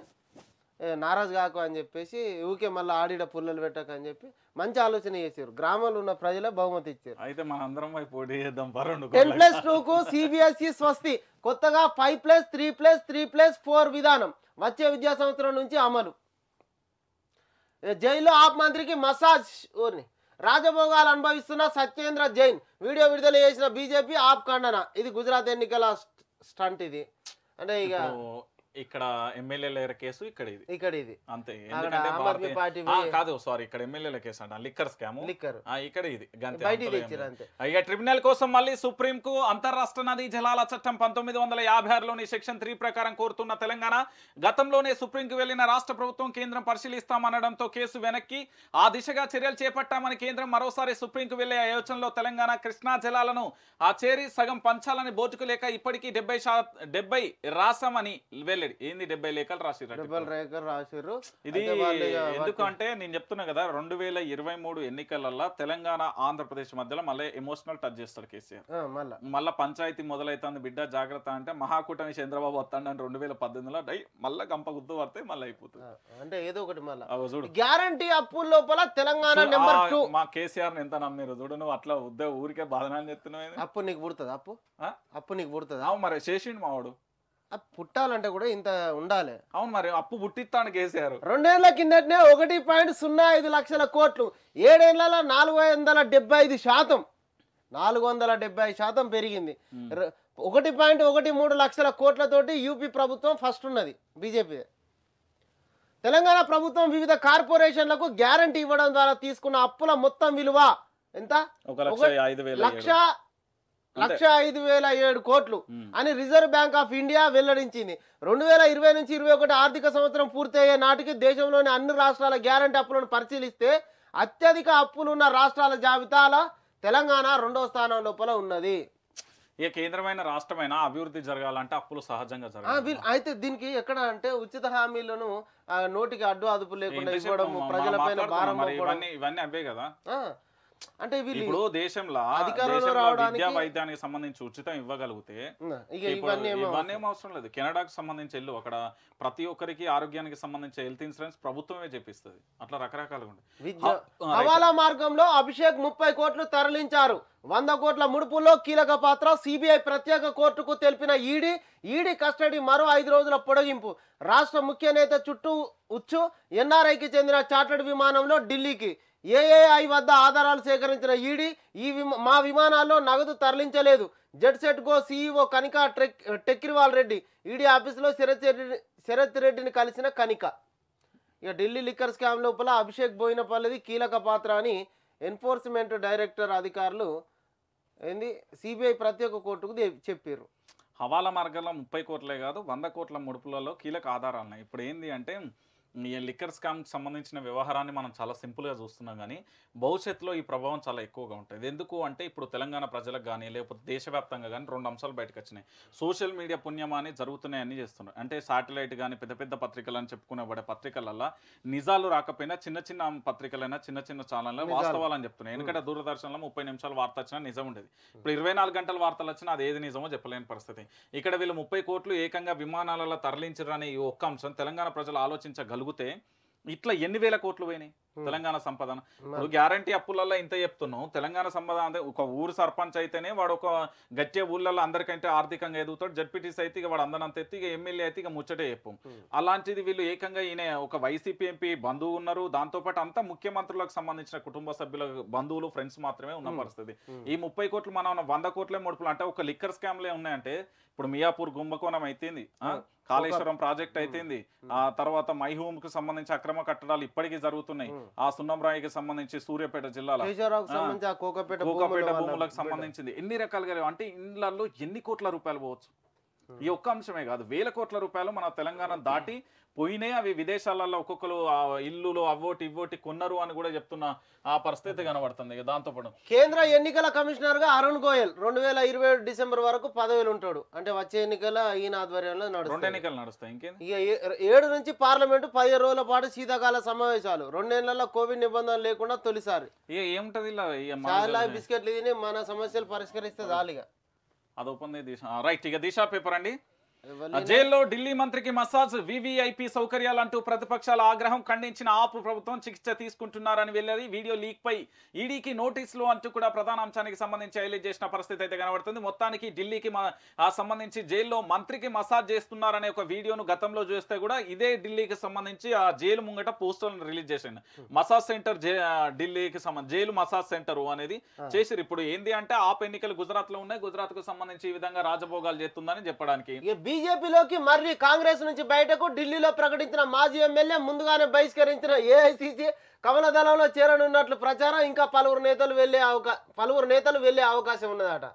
నారాజు కాకు అని చెప్పేసి ఊకే మళ్ళీ ఆడిడ పుల్లలు పెట్టక అని చెప్పి మంచి ఆలోచన చేశారు గ్రామంలో ఉన్న ప్రజలే బహుమతి ఇచ్చారు అయితే మనందరం పోటీ చేద్దాం టెన్ ప్లస్ టూకు సిబిఎస్ఈ స్వస్తి కొత్తగా five plus three plus three plus four విధానం వచ్చే విద్యా సంవత్సరం నుంచి అమలు జైల్లో ఆప్ మంత్రికి మసాజ్ ఊరిని రాజభోగాలు అనుభవిస్తున్న సత్యేంద్ర జైన్ వీడియో విడుదల చేసిన బీజేపీ ఆప్ ఖండన ఇది గుజరాత్ ఎన్నికల స్టంట్ ఇది అంటే ఇక ఇక్కడ ఎమ్మెల్యేల కేసు ఇక్కడ ఇది ఇక్కడ ఇది అంతే ఎందుకంటే కాదు సారీ ఇక్కడ ఎమ్మెల్యేల కేసు అంట లిక్కర్ స్కామ్ లిక్కర్ ఇక్కడ ఇది ఇక ట్రిబ్యునల్ కోసం మళ్ళీ సుప్రీం కు అంతర్రాష్ట్ర నదీ జలాల చట్టం పంతొమ్మిది వందల యాభై ఆరులోని సెక్షన్ త్రీ ప్రకారం కోరుతున్న తెలంగాణ గతంలోనే సుప్రీం కు వెళ్లిన రాష్ట్ర ప్రభుత్వం కేంద్రం పరిశీలిస్తామనడంతో కేసు వెనక్కి ఆ దిశగా చర్యలు చేపట్టామని కేంద్రం మరోసారి సుప్రీం కు వెళ్లే ఆయోచనలో తెలంగాణ కృష్ణా జలాలను ఆ చేరి సగం పంచాలని బోర్డుకు లేక ఇప్పటికీ డెబ్బై శా డెబ్బై రాసామని వెళ్ళి లేడు ఏంది డెబ్బై లేఖలు రాసిరు డెబ్బై లేఖలు రాసిరు ఇది ఎందుకంటే నేను చెప్తున్నా కదా రెండు వేల ఇరవై మూడు ఎన్నికలలో తెలంగాణ ఆంధ్రప్రదేశ్ మధ్యలో మళ్ళీ ఎమోషనల్ టచ్ చేస్తాడు కేసీఆర్ మళ్ళా పంచాయతీ మొదలైతుంది బిడ్డ జాగ్రత్త అంటే మహాకూటమి చంద్రబాబు వస్తాడు అని రెండు వేల పద్దెనిమిదిలో డై మళ్ళీ గంప గుద్దు పడితే మళ్ళీ అయిపోతుంది అంటే ఏదో ఒకటి మళ్ళీ గ్యారంటీ అప్పుల లోపల తెలంగాణ నెంబర్ టూ మా కేసీఆర్ ఎంత నమ్మిరు చూడు నువ్వు అట్లా ఉద్దే ఊరికే బాధనాలు చెప్తున్నావు అప్పు నీకు పుడుతుంది అప్పు అప్పు నీకు పుడుతుంది మరి చేసిండు మావాడు పుట్టాలంటే కూడా ఇంత ఉండాలి అవును మరి అప్పు పుట్టిస్తానికి వేసారు రెండేళ్ల కిందటనే ఒకటి పాయింట్ సున్నా ఐదు లక్షల కోట్లు ఏడేళ్ల నాలుగు వందల డెబ్బై ఐదు శాతం నాలుగు వందల డెబ్బై శాతం పెరిగింది ఒకటి పాయింట్ ఒకటి మూడు లక్షల కోట్లతోటి యూపీ ప్రభుత్వం ఫస్ట్ ఉన్నది బీజేపీ తెలంగాణ ప్రభుత్వం వివిధ కార్పొరేషన్లకు గ్యారంటీ ఇవ్వడం ద్వారా తీసుకున్న అప్పుల మొత్తం విలువ ఎంత లక్ష లక్ష ఐదు వేల ఏడు కోట్లు అని రిజర్వ్ బ్యాంక్ ఆఫ్ ఇండియా వెల్లడించింది రెండు వేల ఇరవై నుంచి ఇరవై ఒకటి ఆర్థిక సంవత్సరం పూర్తయ్యే నాటికి దేశంలోని అన్ని రాష్ట్రాల గ్యారంటీ అప్పులను పరిశీలిస్తే అత్యధిక అప్పులున్న రాష్ట్రాల జాబితాల తెలంగాణ రెండో స్థానం లోపల ఉన్నది ఏ కేంద్రమైన రాష్ట్రమైన అభివృద్ధి జరగాలంటే అప్పులు సహజంగా జరగాలి అయితే దీనికి ఎక్కడ అంటే ఉచిత హామీలను నోటికి అడ్డు అదుపు లేకుండా ఇవ్వడం ప్రజలపైన భారం ఇవన్నీ ఇవన్నీ అవే కదా అంటే ఇప్పుడు దేశంలో అధికారంలో రావడానికి వైద్యానికి సంబంధించి ఉచితం ఇవ్వగలిగితే ఇవన్నీ అవసరం లేదు కెనడాకు సంబంధించి వెళ్ళు అక్కడ ప్రతి ఒక్కరికి ఆరోగ్యానికి సంబంధించి హెల్త్ ఇన్సూరెన్స్ ప్రభుత్వమే చెప్పిస్తుంది అట్లా రకరకాలుగా హవాలా మార్గంలో అభిషేక్ ముప్పై కోట్లు తరలించారు వంద కోట్ల ముడుపుల్లో కీలక పాత్ర సిబిఐ ప్రత్యేక కోర్టుకు తెలిపిన ఈడీ ఈడీ కస్టడీ మరో ఐదు రోజుల పొడిగింపు రాష్ట్ర ముఖ్య నేత చుట్టూ ఉచ్చు ఎన్ఆర్ఐకి చెందిన చార్టర్డ్ విమానంలో ఢిల్లీకి ఏఏఐ వద్ద ఆధారాలు సేకరించిన ఈడీ ఈ మా విమానాల్లో నగదు తరలించలేదు JetSetGo CEO e Kanika ట్రెక్ టెక్రివాల్ రెడ్డి ఈడీ ఆఫీసులో శరత్ రెడ్డి శరత్ రెడ్డిని కలిసిన కనిక ఇక ఢిల్లీ లిక్కర్ స్కామ్ లోపల అభిషేక్ బోయినపల్లిది కీలక పాత్ర అని ఎన్ఫోర్స్మెంట్ డైరెక్టర్ అధికారులు ఏంది సిబిఐ ప్రత్యేక కోర్టుకు చెప్పారు హవాలా మార్గంలో ముప్పై కోట్లే కాదు వంద కోట్ల ముడుపులలో కీలక ఆధారాలు ఇప్పుడు ఏంది అంటే ఈ లిక్కర్ స్కామ్కి సంబంధించిన వ్యవహారాన్ని మనం చాలా సింపుల్గా చూస్తున్నాం కానీ భవిష్యత్తులో ఈ ప్రభావం చాలా ఎక్కువగా ఉంటుంది ఎందుకు అంటే ఇప్పుడు తెలంగాణ ప్రజలకు కానీ లేకపోతే దేశవ్యాప్తంగా కానీ రెండు అంశాలు బయటకు వచ్చినాయి సోషల్ మీడియా పుణ్యమా అని జరుగుతున్నాయని చేస్తున్నారు అంటే సాటిలైట్ కానీ పెద్ద పెద్ద పత్రికలు అని చెప్పుకునేబడే పత్రికలల్లో నిజాలు రాకపోయినా చిన్న చిన్న పత్రికలైనా చిన్న చిన్న వాస్తవాలు వాస్తవాలని చెప్తున్నాయి ఎందుకంటే దూరదర్శన్లో ముప్పై నిమిషాలు వార్త వచ్చినా నిజం ఉండేది ఇప్పుడు ఇరవై నాలుగు గంటల వార్తలు వచ్చినా అది ఏది నిజమో చెప్పలేని పరిస్థితి ఇక్కడ వీళ్ళు ముప్పై కోట్లు ఏకంగా విమానాలలో తరలించరనే ఈ ఒక్క అంశం తెలంగాణ ప్రజలు ఆలోచించగలరు నలుగుతే ఇట్లా ఎన్ని వేల కోట్లు పోయినాయి తెలంగాణ సంపదన ఇప్పుడు గ్యారంటీ అప్పులలో ఇంత చెప్తున్నావు తెలంగాణ సంపద ఒక ఊరు సర్పంచ్ అయితేనే వాడు ఒక గట్టే ఊళ్ళలో అందరికంటే ఆర్థికంగా ఎదుగుతాడు జడ్పీటీస్ అయితే ఇక వాడు అందనంత ఎత్తి ఇక ఎమ్మెల్యే అయితే ఇక ముచ్చటే చెప్పు అలాంటిది వీళ్ళు ఏకంగా ఈయన ఒక వైసీపీ ఎంపీ బంధువు ఉన్నారు దాంతోపాటు అంతా ముఖ్యమంత్రులకు సంబంధించిన కుటుంబ సభ్యుల బంధువులు ఫ్రెండ్స్ మాత్రమే ఉన్న పరిస్థితి ఈ ముప్పై కోట్లు మనం వంద కోట్లే ముడుపులు అంటే ఒక లిక్కర్ స్కామ్లే ఉన్నాయంటే ఇప్పుడు మియాపూర్ కుంభకోణం అయితేంది కాళేశ్వరం ప్రాజెక్ట్ అయితేంది ఆ తర్వాత మైహూమ్ కు సంబంధించి అక్రమ కట్టడాలు ఇప్పటికీ జరుగుతున్నాయి ఆ సున్నం రాయికి సంబంధించి సూర్యాపేట జిల్లాలో కోకపేట భూములకు సంబంధించింది ఎన్ని రకాలుగా అంటే ఇండ్లలో ఎన్ని కోట్ల రూపాయలు పోవచ్చు ఈ ఒక్క అంశమే కాదు వేల కోట్ల రూపాయలు మన తెలంగాణ దాటి పోయినాయి అవి విదేశాలలో ఒక్కొక్కరు ఇల్లులు అవ్వోటి ఇవ్వోటి కొన్నారు అని కూడా చెప్తున్న ఆ పరిస్థితి కనబడుతుంది దాంతో పాటు కేంద్ర ఎన్నికల కమిషనర్ గా అరుణ్ గోయల్ రెండు వేల ఇరవై డిసెంబర్ వరకు పదవిలో ఉంటాడు అంటే వచ్చే ఎన్నికల ఈయన ఆధ్వర్యంలో రెండు ఎన్నికలు నడుస్తాయి ఇంకే ఏడు నుంచి పార్లమెంటు పదిహేను రోజుల పాటు శీతాకాల సమావేశాలు రెండు నెలల కోవిడ్ నిబంధనలు లేకుండా తొలిసారి ఏముంటది ఇలా బిస్కెట్లు తిని మన సమస్యలు పరిష్కరిస్తే చాలు ఇక దిశ రైట్ ఇక దిశ పేపర్ అండి జైల్లో ఢిల్లీ మంత్రికి మసాజ్ వివిఐపి సౌకర్యాలు అంటూ ప్రతిపక్షాల ఆగ్రహం ఖండించిన ఆపు ప్రభుత్వం చికిత్స తీసుకుంటున్నారని వెళ్ళేది వీడియో లీక్ పై ఈడీకి e నోటీసులు అంటూ కూడా ప్రధాన అంశానికి సంబంధించి హైలైట్ చేసిన పరిస్థితి అయితే కనబడుతుంది మొత్తానికి ఢిల్లీకి సంబంధించి జైల్లో మంత్రికి మసాజ్ చేస్తున్నారనే ఒక వీడియోను గతంలో చూస్తే కూడా ఇదే ఢిల్లీకి సంబంధించి ఆ జైలు ముంగట పోస్టర్లను రిలీజ్ చేసింది hmm. మసాజ్ సెంటర్ ఢిల్లీకి సంబంధించి జైలు మసాజ్ సెంటర్ అనేది చేసిరు ఇప్పుడు ఏంది అంటే ఆప్ ఎన్నికలు గుజరాత్ లో ఉన్నాయి గుజరాత్ కు సంబంధించి ఈ విధంగా రాజభోగాలు చేస్తుందని చెప్పడానికి బీజేపీలోకి మర్రి కాంగ్రెస్ నుంచి బయటకు ఢిల్లీలో ప్రకటించిన మాజీ ఎమ్మెల్యే ముందుగానే బహిష్కరించిన ఏఐసిసి కమల దళంలో చేరనున్నట్లు ప్రచారం ఇంకా పలువురు నేతలు వెళ్లే అవకా పలువురు నేతలు వెళ్లే అవకాశం ఉన్నదట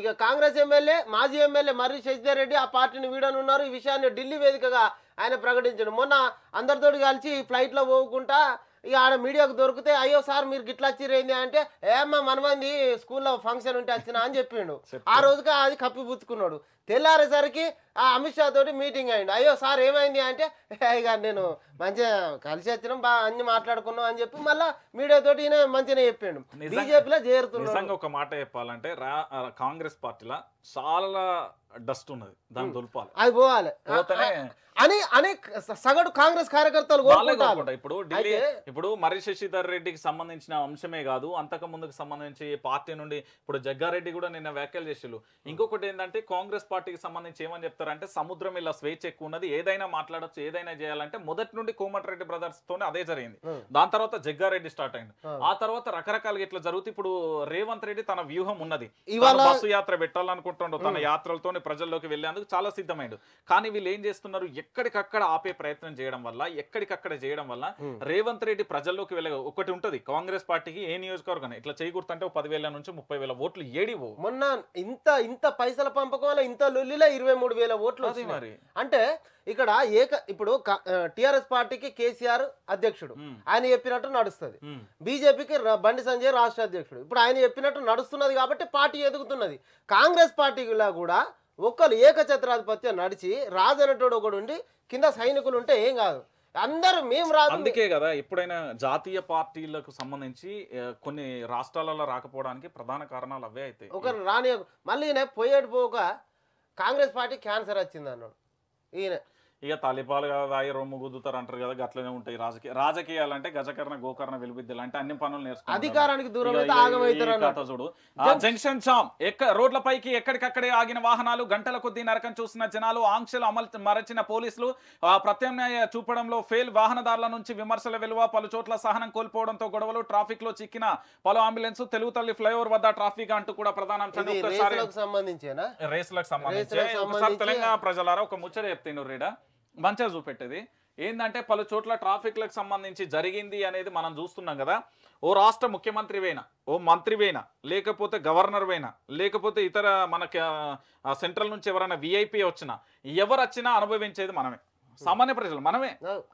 ఇక కాంగ్రెస్ ఎమ్మెల్యే మాజీ ఎమ్మెల్యే మర్రి శశిధర్ రెడ్డి ఆ పార్టీని వీడనున్నారు ఈ విషయాన్ని ఢిల్లీ వేదికగా ఆయన ప్రకటించాడు మొన్న అందరితోటి కలిసి ఫ్లైట్ లో పోకుండా ఇక ఆడ మీడియాకు దొరికితే అయ్యో సార్ మీరు గిట్లా వచ్చిరేంది అంటే ఏమ్మా మనమంది స్కూల్లో ఫంక్షన్ ఉంటే వచ్చినా అని చెప్పిండు ఆ రోజుకి అది కప్పిపుచ్చుకున్నాడు తెల్లారేసరికి ఆ అమిత్ షా తోటి మీటింగ్ అయింది అయ్యో సార్ ఏమైంది అంటే ఇక నేను మంచిగా కలిసి వచ్చినాం బా అన్ని మాట్లాడుకున్నాం అని చెప్పి మళ్ళీ మీడియా తోటి ఈయన మంచిగా చెప్పిండు బీజేపీలో చేరుతున్నాడు ఒక మాట చెప్పాలంటే కాంగ్రెస్ పార్టీలో చాలా డస్ట్ ఉన్నది దాన్ని దొలపాలి అది పోవాలి అని అనేక సగటు కాంగ్రెస్ కార్యకర్తలు ఇప్పుడు ఢిల్లీ ఇప్పుడు మర్రి శశిధర్ రెడ్డికి సంబంధించిన అంశమే కాదు అంతకు ముందుకు సంబంధించి పార్టీ నుండి ఇప్పుడు జగ్గారెడ్డి కూడా నిన్న వ్యాఖ్యలు చేసిల్లు ఇంకొకటి ఏంటంటే కాంగ్రెస్ పార్టీకి సంబంధించి ఏమని చెప్తారంటే సముద్రం ఇలా స్వేచ్ఛ ఎక్కువ ఉన్నది ఏదైనా మాట్లాడచ్చు ఏదైనా చేయాలంటే మొదటి నుండి కోమటిరెడ్డి బ్రదర్స్ తోనే అదే జరిగింది దాని తర్వాత జగ్గారెడ్డి స్టార్ట్ అయింది ఆ తర్వాత రకరకాలుగా ఇట్లా జరుగుతూ ఇప్పుడు రేవంత్ రెడ్డి తన వ్యూహం ఉన్నది బస్సు యాత్ర పెట్టాలనుకుంటుండో తన యాత్రలతోనే ప్రజల్లోకి వెళ్లేందుకు చాలా సిద్ధమైండు కానీ వీళ్ళు ఏం చేస్తున్నారు ఎక్కడికక్కడ ఆపే ప్రయత్నం చేయడం వల్ల ఎక్కడికక్కడ చేయడం వల్ల రేవంత్ రెడ్డి ప్రజల్లోకి వెళ్ళగా ఒకటి ఉంటుంది కాంగ్రెస్ పార్టీకి ఏ నియోజకవర్గం ఇట్లా చేయకూడదంటే పదివేల నుంచి ముప్పై వేల ఓట్లు ఏడివో మొన్న ఇంత ఇంత పైసల పంపకం వల్ల ఇంత లొల్లిలో ఇరవై మూడు వేల ఓట్లు మరి అంటే ఇక్కడ ఏక ఇప్పుడు టిఆర్ఎస్ పార్టీకి కేసీఆర్ అధ్యక్షుడు ఆయన చెప్పినట్టు నడుస్తుంది బీజేపీకి బండి సంజయ్ రాష్ట్ర అధ్యక్షుడు ఇప్పుడు ఆయన చెప్పినట్టు నడుస్తున్నది కాబట్టి పార్టీ ఎదుగుతున్నది కాంగ్రెస్ పార్టీలా కూడా ఒక్కరు ఏకఛత్రాధిపత్యం నడిచి రాజు అనేటోడు ఒకడు ఉండి కింద సైనికులు ఉంటే ఏం కాదు అందరూ మేము రాదు అందుకే కదా ఎప్పుడైనా జాతీయ పార్టీలకు సంబంధించి కొన్ని రాష్ట్రాలలో రాకపోవడానికి ప్రధాన కారణాలు అవే అయితే ఒకరు రాని మళ్ళీ ఈయన పోయేటి పోక కాంగ్రెస్ పార్టీ క్యాన్సర్ వచ్చింది అన్నాడు ఈయన ఇక తలిపాలు కదా రొమ్ము గుద్దుతారు అంటారు కదా గట్లనే ఉంటాయి రాజకీయ రాజకీయాలంటే గజకరణ గోకరణ వెలుబిద్దలు అంటే అన్ని పనులు నేర్చుకుంటారు అధికారానికి దూరం చూడు జంక్షన్ చామ్ ఎక్క పైకి ఎక్కడికక్కడే ఆగిన వాహనాలు గంటల కొద్ది నరకం చూసిన జనాలు ఆంక్షలు అమలు మరచిన పోలీసులు ప్రత్యామ్నాయ చూపడంలో ఫెయిల్ వాహనదారుల నుంచి విమర్శల విలువ పలు చోట్ల సహనం కోల్పోవడంతో గొడవలు ట్రాఫిక్ లో చిక్కిన పలు అంబులెన్స్ తెలుగు తల్లి ఫ్లైఓవర్ వద్ద ట్రాఫిక్ అంటూ కూడా ప్రధాన రేసులకు సంబంధించి తెలంగాణ ప్రజలారా ఒక ముచ్చట చెప్తాను రీడా మంచిగా చూపెట్టేది ఏంటంటే పలు చోట్ల ట్రాఫిక్లకు సంబంధించి జరిగింది అనేది మనం చూస్తున్నాం కదా ఓ రాష్ట్ర వేనా ఓ వేనా లేకపోతే వేనా లేకపోతే ఇతర మనకి సెంట్రల్ నుంచి ఎవరైనా విఐపీ వచ్చినా ఎవరు వచ్చినా అనుభవించేది మనమే సామాన్య ప్రజలు మనమే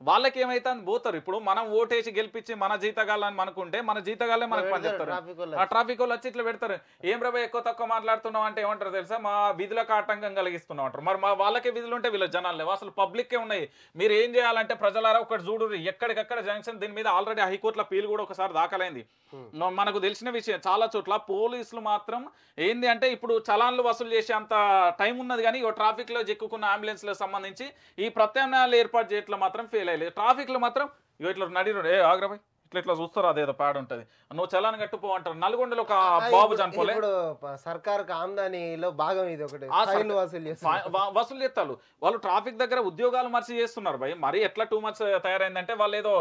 వాళ్ళకి ఏమైతే అని పోతారు ఇప్పుడు మనం ఓటేసి గెలిపించి మన జీతగాలని మనకుంటే మన జీతగాలే మనకు పనిచేస్తారు ఆ ట్రాఫిక్ వాళ్ళు వచ్చి ఇట్లా పెడతారు ఏం ప్రభావ ఎక్కువ తక్కువ మాట్లాడుతున్నాం అంటే ఏమంటారు తెలుసా మా విధులకు ఆటంకం కలిగిస్తున్నాం అంటారు మరి మా వాళ్ళకే విధులు ఉంటే వీళ్ళ జనాలు లేవు అసలు పబ్లిక్ ఉన్నాయి మీరు ఏం చేయాలంటే ప్రజలారా ఒకటి చూడు ఎక్కడికక్కడ జంక్షన్ దీని మీద ఆల్రెడీ హైకోర్టుల పీలు కూడా ఒకసారి దాఖలైంది మనకు తెలిసిన విషయం చాలా చోట్ల పోలీసులు మాత్రం ఏంది అంటే ఇప్పుడు చలాన్లు వసూలు చేసే అంత టైం ఉన్నది కానీ ట్రాఫిక్ లో చిక్కుకున్న లో సంబంధించి ఈ ప్రత్యామ్ దుకాణాలు ఏర్పాటు చేయట్లో మాత్రం ఫెయిల్ అయ్యలేదు ట్రాఫిక్లో మాత్రం ఇక ఇట్లా నడి ఏ ఆగ్రహం ఇట్లా ఇట్లా చూస్తారు అదేదో ప్యాడ్ ఉంటుంది నువ్వు చలాన్ని కట్టుపో అంటారు నల్గొండలో ఒక బాబు చనిపోలే సర్కారు సర్కార్ ఆమ్దానిలో భాగం ఇది ఒకటి వసూలు చేస్తారు వాళ్ళు ట్రాఫిక్ దగ్గర ఉద్యోగాలు మర్చి చేస్తున్నారు భయ్ మరి ఎట్లా టూ మచ్ తయారైందంటే వాళ్ళు ఏదో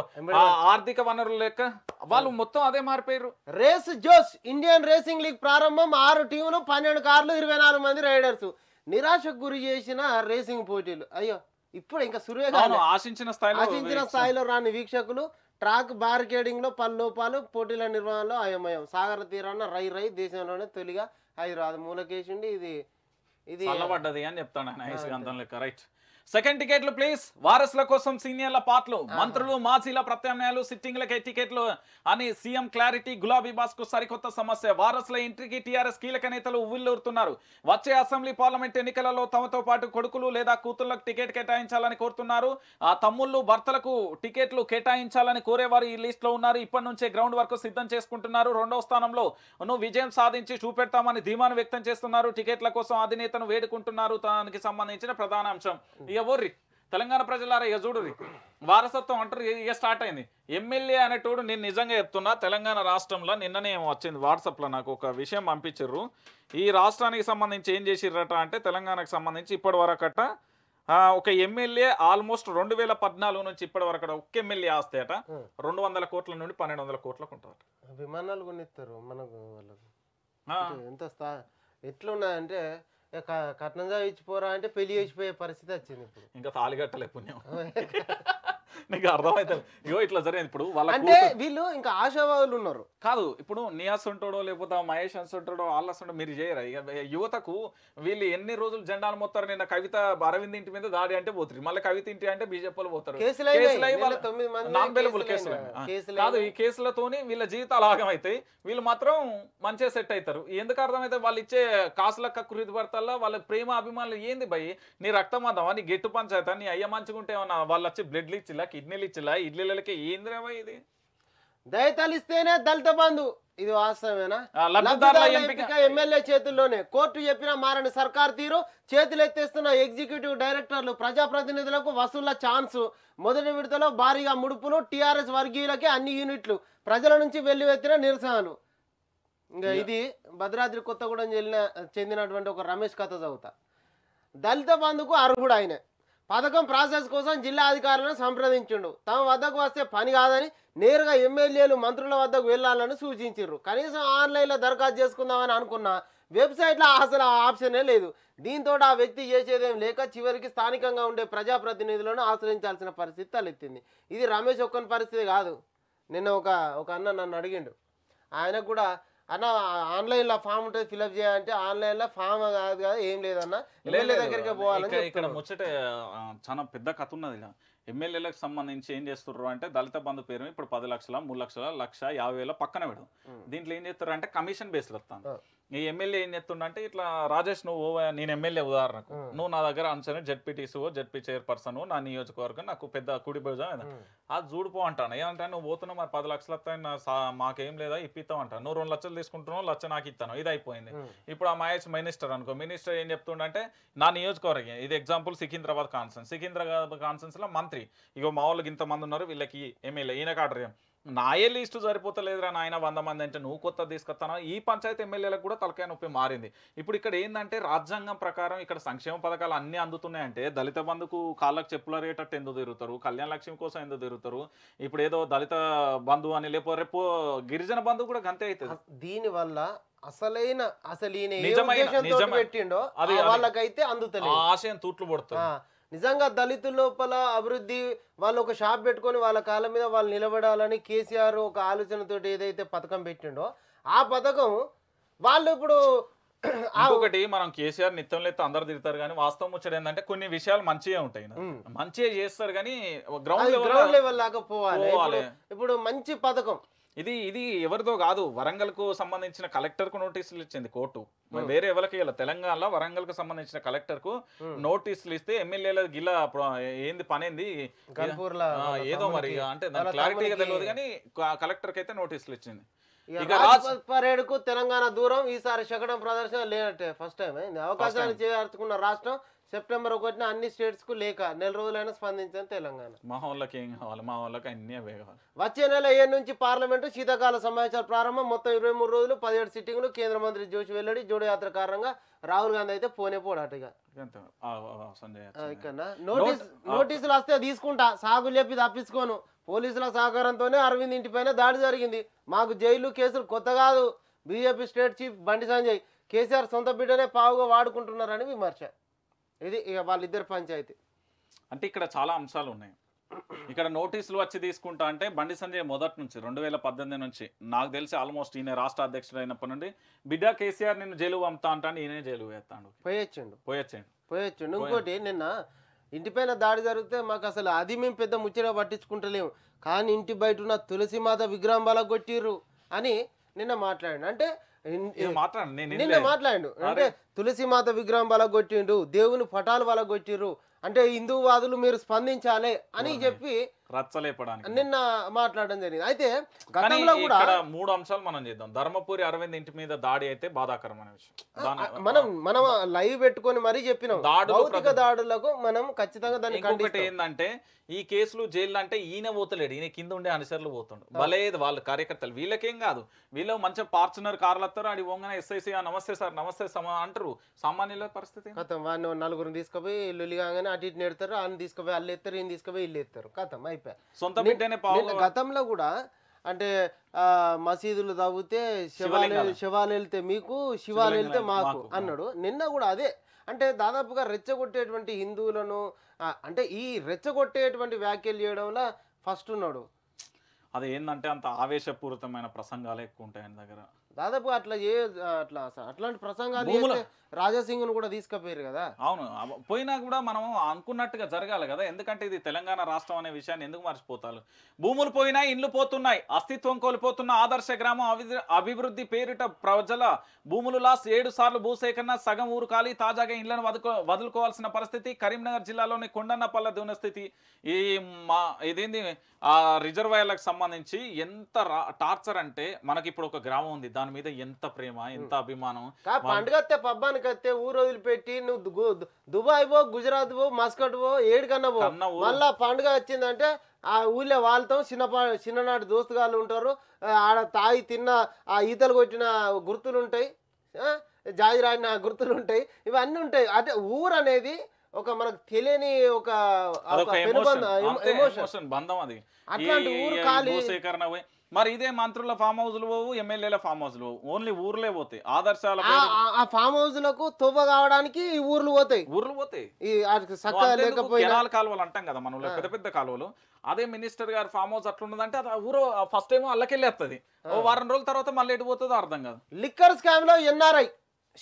ఆర్థిక వనరులు లెక్క వాళ్ళు మొత్తం అదే మారిపోయారు రేస్ జోస్ ఇండియన్ రేసింగ్ లీగ్ ప్రారంభం ఆరు టీములు పన్నెండు కార్లు ఇరవై మంది రైడర్స్ నిరాశకు గురి చేసిన రేసింగ్ పోటీలు అయ్యో ఇప్పుడు ఇంకా సురేఖ ఆశించిన స్థాయిలో ఆశించిన స్థాయిలో రాని వీక్షకులు ట్రాక్ బార్కేడింగ్ లో పలు లోపాలు పోటీల నిర్వహణలో అయమయం సాగర తీరాన రై రై దేశంలోనే తొలిగా హైదరాబాద్ మూలకేసిండి ఇది ఇది చల్లబడ్డది అని చెప్తాను లెక్క రైట్ సెకండ్ టికెట్లు ప్లీజ్ వారసుల కోసం సీనియర్ల పాటలు మంత్రులు మాజీల ప్రత్యామ్నాయాలు సిట్టింగ్లకే టికెట్లు అని సీఎం క్లారిటీ గులాబీ బాస్ కు సరికొత్త సమస్య వారసుల ఇంటికి టీఆర్ఎస్ కీలక నేతలు ఉవ్విల్లూరుతున్నారు వచ్చే అసెంబ్లీ పార్లమెంట్ ఎన్నికలలో తమతో పాటు కొడుకులు లేదా కూతుళ్లకు టికెట్ కేటాయించాలని కోరుతున్నారు ఆ తమ్ముళ్ళు భర్తలకు టికెట్లు కేటాయించాలని కోరేవారు ఈ లిస్ట్ లో ఉన్నారు ఇప్పటి నుంచే గ్రౌండ్ వర్క్ సిద్ధం చేసుకుంటున్నారు రెండవ స్థానంలో నువ్వు విజయం సాధించి చూపెడతామని ధీమాను వ్యక్తం చేస్తున్నారు టికెట్ల కోసం అధినేతను వేడుకుంటున్నారు తనకి సంబంధించిన ప్రధాన అంశం ఇక బోర్రి తెలంగాణ ప్రజలారా ఇక చూడుర్రి వారసత్వం అంటారు ఇక స్టార్ట్ అయింది ఎమ్మెల్యే అనేటోడు నేను నిజంగా చెప్తున్నా తెలంగాణ రాష్ట్రంలో నిన్ననే వచ్చింది వాట్సాప్లో నాకు ఒక విషయం పంపించారు ఈ రాష్ట్రానికి సంబంధించి ఏం చేసిర్రట అంటే తెలంగాణకు సంబంధించి ఇప్పటి వరకట ఒక ఎమ్మెల్యే ఆల్మోస్ట్ రెండు వేల పద్నాలుగు నుంచి ఇప్పటి వరకు ఒక్క ఎమ్మెల్యే ఆస్తే అట రెండు వందల కోట్ల నుండి పన్నెండు వందల కోట్లకు ఉంటారు విమానాలు కొనిస్తారు మనకు ఎంత ఎట్లున్నాయంటే కట్నం చదివించిపోరా అంటే పెళ్లి చేసిపోయే పరిస్థితి వచ్చింది ఇంకా తాళి కట్టలే పుణ్యం నీకు అర్థమవుతుంది ఇగో ఇట్లా జరిగింది ఇప్పుడు వాళ్ళ అంటే వీళ్ళు ఇంకా ఆశావాదులు ఉన్నారు కాదు ఇప్పుడు నియాస్ ఉంటాడో లేకపోతే మహేష్ ఉంటాడో వాళ్ళస్ ఉంటాడో మీరు చేయరు ఇక యువతకు వీళ్ళు ఎన్ని రోజులు జెండాలు మొత్తారు నిన్న కవిత అరవింద్ ఇంటి మీద దాడి అంటే పోతుంది మళ్ళీ కవిత ఇంటి అంటే బీజేపీ పోతారు కాదు ఈ కేసులతోని వీళ్ళ జీవితాలు ఆగమైతాయి వీళ్ళు మాత్రం మంచిగా సెట్ అవుతారు ఎందుకు అర్థమైతే వాళ్ళు ఇచ్చే కాసుల కృతి భర్తల్లో వాళ్ళ ప్రేమ అభిమానులు ఏంది భయ్ నీ రక్తమాదమా నీ గెట్టు పంచాయతా నీ అయ్య మంచిగా మంచుకుంటే వాళ్ళ వచ్చి బ్లడ్లు ఇచ్చిలాకి ఇడ్లీలు ఇచ్చలా ఇడ్లీలకి ఏందిరావా ఇది దయతలిస్తేనే దళిత బంధు ఇది వాస్తవేనా ఎమ్మెల్యే చేతుల్లోనే కోర్టు చెప్పినా మారని సర్కార్ తీరు చేతులు ఎత్తేస్తున్న ఎగ్జిక్యూటివ్ డైరెక్టర్లు ప్రజాప్రతినిధులకు వసూళ్ల ఛాన్స్ మొదటి విడతలో భారీగా ముడుపులు టీఆర్ఎస్ వర్గీయులకి అన్ని యూనిట్లు ప్రజల నుంచి వెల్లువెత్తిన నిరసనలు ఇంకా ఇది భద్రాద్రి కొత్తగూడెం చెందిన చెందినటువంటి ఒక రమేష్ కథ చదువుతా దళిత బంధుకు అర్హుడు ఆయనే పథకం ప్రాసెస్ కోసం జిల్లా అధికారులను సంప్రదించిండు తమ వద్దకు వస్తే పని కాదని నేరుగా ఎమ్మెల్యేలు మంత్రుల వద్దకు వెళ్ళాలని సూచించారు కనీసం ఆన్లైన్లో దరఖాస్తు చేసుకుందామని అనుకున్న వెబ్సైట్లో అసలు ఆ ఆప్షనే లేదు దీంతో ఆ వ్యక్తి చేసేదేం లేక చివరికి స్థానికంగా ఉండే ప్రజాప్రతినిధులను ఆశ్రయించాల్సిన పరిస్థితి తలెత్తింది ఇది రమేష్ ఒక్కని పరిస్థితి కాదు నిన్న ఒక ఒక అన్న నన్ను అడిగిండు ఆయన కూడా అన్న ఆన్లైన్లో ఫామ్ ఉంటుంది ఫిల్అప్ చేయాలంటే ఆన్లైన్లో ఫామ్ కాదు కదా ఏం లేదన్న ఎమ్మెల్యే దగ్గరికి పోవాలని ఇక్కడ ముచ్చట చాలా పెద్ద కథ ఉన్నది ఇలా ఎమ్మెల్యేలకు సంబంధించి ఏం చేస్తుర్రు అంటే దళిత బంధు పేరు ఇప్పుడు పది లక్షల మూడు లక్షల లక్ష యాభై వేల పక్కన పెడు దీంట్లో ఏం చేస్తారు అంటే కమిషన్ బేస్ వస్తాను ఈ ఎమ్మెల్యే ఏం చెప్తుండ అంటే ఇట్లా రాజేష్ నువ్వు నేను ఎమ్మెల్యే ఉదాహరణకు నువ్వు నా దగ్గర అనుసరి జడ్పీటీసీఓ జడ్పీ చైర్పర్సన్ నా నియోజకవర్గం నాకు పెద్ద కుడి భోజనం అది చూడిపో అంటాను ఏమంటే నువ్వు పోతున్నావు మరి పది లక్షలు వస్తాయి మాకేం లేదా ఇప్పిస్తాం అంటాను నువ్వు రెండు లక్షలు తీసుకుంటున్నావు లక్ష నాకు ఇస్తాను ఇది అయిపోయింది ఇప్పుడు ఆ మహేష్ మినిస్టర్ అనుకో మినిస్టర్ ఏం చెప్తుండంటే నా నియోజకవర్గం ఇది ఎగ్జాంపుల్ సికింద్రాబాద్ కాన్సెన్స్ సికింద్రాబాద్ లో మంత్రి ఇగో మా వాళ్ళకి ఇంతమంది ఉన్నారు వీళ్ళకి ఎమ్మెల్యే ఈయన కాటర్ నాయే లిస్టు సరిపోతలేదురా నాయన వంద మంది అంటే నువ్వు కొత్త తీసుకొస్తాను ఈ పంచాయతీ ఎమ్మెల్యేలకు కూడా తలకాయ నొప్పి మారింది ఇప్పుడు ఇక్కడ ఏంటంటే రాజ్యాంగం ప్రకారం ఇక్కడ సంక్షేమ పథకాలు అన్నీ అందుతున్నాయంటే దళిత బంధుకు కాళ్ళకు చెప్పులు రేటట్టు ఎందుకు తిరుగుతారు కళ్యాణ లక్ష్మి కోసం ఎందుకు తిరుగుతారు ఇప్పుడు ఏదో దళిత బంధువు అని లేకపోతే రేపు గిరిజన బంధువు కూడా గంతే అవుతుంది దీనివల్ల అసలైన అసలు ఈయన పెట్టిండో వాళ్ళకైతే అందుతలేదు ఆశయం తూట్లు పడుతుంది నిజంగా దళితుల లోపల అభివృద్ధి వాళ్ళు ఒక షాప్ పెట్టుకొని వాళ్ళ కాళ్ళ మీద వాళ్ళు నిలబడాలని కేసీఆర్ ఒక ఆలోచనతో ఏదైతే పథకం పెట్టిండో ఆ పథకం వాళ్ళు ఇప్పుడు ఒకటి మనం కేసీఆర్ నిత్యం లేత అందరు తిరుగుతారు కానీ వాస్తవం వచ్చాడు ఏంటంటే కొన్ని విషయాలు మంచిగా ఉంటాయి మంచిగా చేస్తారు కానీ గ్రౌండ్ లెవెల్ గ్రౌండ్ ఇప్పుడు మంచి పథకం ఇది ఇది ఎవరిదో కాదు వరంగల్కు సంబంధించిన కలెక్టర్కు నోటీసులు ఇచ్చింది కోర్టు వేరే ఎవరికి ఇలా తెలంగాణలో వరంగల్కు సంబంధించిన కలెక్టర్కు నోటీసులు ఇస్తే ఎమ్మెల్యేల గిలా ఏంది పనేంది ఏదో మరి అంటే క్లారిటీగా తెలియదు కానీ కలెక్టర్కి అయితే నోటీసులు ఇచ్చింది ఇక పరేడ్ కు తెలంగాణ దూరం ఈసారి శకటం ప్రదర్శన లేనట్టే ఫస్ట్ టైం అవకాశాన్ని చేర్చుకున్న రాష్ట్రం సెప్టెంబర్ ఒకటిన అన్ని స్టేట్స్కు లేక నెల రోజులైనా స్పందించాను తెలంగాణ మా వాళ్ళకి ఏం కావాలి మా వాళ్ళకి అన్ని అవే కావాలి వచ్చే నెల ఏ నుంచి పార్లమెంటు శీతాకాల సమావేశాలు ప్రారంభం మొత్తం ఇరవై మూడు రోజులు పదిహేడు సిట్టింగ్లు కేంద్ర మంత్రి జోషి వెల్లడి జోడయాత్ర యాత్ర కారణంగా రాహుల్ గాంధీ అయితే పోనే పోడాటిగా నోటీస్ నోటీసులు వస్తే తీసుకుంటా సాగు లేపి తప్పించుకోను పోలీసుల సహకారంతోనే అరవింద్ ఇంటిపైన దాడి జరిగింది మాకు జైలు కేసులు కొత్త కాదు బీజేపీ స్టేట్ చీఫ్ బండి సంజయ్ కేసీఆర్ సొంత బిడ్డనే పావుగా వాడుకుంటున్నారని విమర్శ ఇది ఇక వాళ్ళిద్దరు పంచాయతీ అంటే ఇక్కడ చాలా అంశాలు ఉన్నాయి ఇక్కడ నోటీసులు వచ్చి తీసుకుంటా అంటే బండి సంజయ్ మొదటి నుంచి రెండు వేల పద్దెనిమిది నుంచి నాకు తెలిసి ఆల్మోస్ట్ ఈయన రాష్ట్ర అధ్యక్షుడు అయినప్పటి నుండి బిడ్డ కేసీఆర్ నేను జైలు పంపుతా అంటాను ఈయనే జైలు వేస్తాడు పోయొచ్చండు పోయొచ్చండు పోయొచ్చండు ఇంకోటి నిన్న ఇంటిపైన దాడి జరిగితే మాకు అసలు అది మేము పెద్ద ముచ్చట పట్టించుకుంటలేము కానీ ఇంటి బయట ఉన్న తులసి మాత విగ్రహం కొట్టిర్రు అని నిన్న మాట్లాడాను అంటే నిన్న మాట్లాడు అంటే తులసి మాత విగ్రహం వలగొట్టిండు దేవుని పటాలు వలగొట్టిర్రు అంటే హిందూవాదులు మీరు స్పందించాలి అని చెప్పి రచ్చలేపడానికి నిన్న మాట్లాడడం జరిగింది అయితే గతంలో కూడా మూడు అంశాలు మనం చేద్దాం ధర్మపురి అరవింద్ ఇంటి మీద దాడి అయితే బాధాకరమైన విషయం మనం మనం లైవ్ పెట్టుకొని మరీ చెప్పినాం భౌతిక దాడులకు మనం ఖచ్చితంగా దాన్ని ఇంకొకటి ఏంటంటే ఈ కేసులు జైలు అంటే ఈయన పోతలేడు ఈయన కింద ఉండే అనుసరులు పోతుండు భలేదు వాళ్ళ కార్యకర్తలు వీళ్ళకేం కాదు వీళ్ళు మంచిగా పార్చునర్ కార్లు వస్తారు అది వంగన ఎస్ఐసి నమస్తే సార్ నమస్తే సమా అంటారు సామాన్యుల పరిస్థితి కథం వాడిని నలుగురిని తీసుకుపోయి ఇల్లు కాగానే అటు ఇటు నెడతారు ఆయన తీసుకుపోయి వాళ్ళు ఎత్తారు ఈయన తీసుకుపోయి ఇల్లు ఎత్తారు కథం అయిపోయా గతంలో కూడా అంటే మసీదులు తవ్వితే శివాలు శివాలు వెళ్తే మీకు శివాలు వెళ్తే మాకు అన్నాడు నిన్న కూడా అదే అంటే దాదాపుగా రెచ్చగొట్టేటువంటి హిందువులను అంటే ఈ రెచ్చగొట్టేటువంటి వ్యాఖ్యలు చేయడంలో ఫస్ట్ ఉన్నాడు అది ఏంటంటే అంత ఆవేశపూరితమైన ప్రసంగాలు ఎక్కువ ఉంటాయి ఆయన దగ్గర దాదాపు అట్లా ఏ అట్లా అట్లాంటి ప్రసంగాలు రాజాసింగ్ కూడా తీసుకుపోయారు కదా అవును పోయినా కూడా మనం అనుకున్నట్టుగా జరగాలి కదా ఎందుకంటే ఇది తెలంగాణ రాష్ట్రం అనే విషయాన్ని ఎందుకు మర్చిపోతారు భూములు పోయినా ఇండ్లు పోతున్నాయి అస్తిత్వం కోల్పోతున్న ఆదర్శ గ్రామం అభివృద్ధి పేరిట ప్రజల భూములు లాస్ ఏడు సార్లు భూసేకరణ సగం ఊరు ఖాళీ తాజాగా ఇండ్లను వదులుకోవాల్సిన పరిస్థితి కరీంనగర్ జిల్లాలోని కొండన్నపల్ల దిన స్థితి ఈ మా ఇదేంది ఆ రిజర్వాయర్లకు సంబంధించి ఎంత టార్చర్ అంటే మనకి ఇప్పుడు ఒక గ్రామం ఉంది దాని మీద ఎంత ప్రేమ ఎంత అభిమానం పండుగత్తే పబ్బానికి వస్తే ఊరు వదిలిపెట్టి నువ్వు దుబాయ్ పో గుజరాత్ పో మస్కట్ పో ఏడుకన్నా పో మళ్ళా పండుగ వచ్చిందంటే ఆ ఊళ్ళో వాళ్ళతో చిన్నపా చిన్ననాటి దోస్తుగాళ్ళు ఉంటారు ఆడ తాగి తిన్న ఆ ఈతలు కొట్టిన గుర్తులు ఉంటాయి జాజిరాడిన గుర్తులు ఉంటాయి ఇవన్నీ ఉంటాయి అంటే ఊరు అనేది ఒక మనకు తెలియని ఒక ఎమోషన్ బంధం అది సేకరణ మరి ఇదే మంత్రుల ఫామ్ లు పోవు ఎమ్మెల్యేల ఫామ్ హౌస్లు ఓన్లీ ఊర్లే పోతాయి ఆదర్శాల ఆ హౌస్ లకు తువ్వ కావడానికి ఊర్లు పోతాయి ఊర్లు పోతాయి కెనాల్ కాలువలు అంటాం కదా మనం పెద్ద పెద్ద కాలువలు అదే మినిస్టర్ గారు ఫామ్ హౌస్ ఉండదు అది ఊరు ఫస్ట్ టైం అల్లకెళ్ళేస్తుంది ఓ వారం రోజుల తర్వాత మళ్ళీ ఎటు పోతుందో అర్థం కాదు లిక్కర్ స్కామ్ లో ఎన్ఆర్ఐ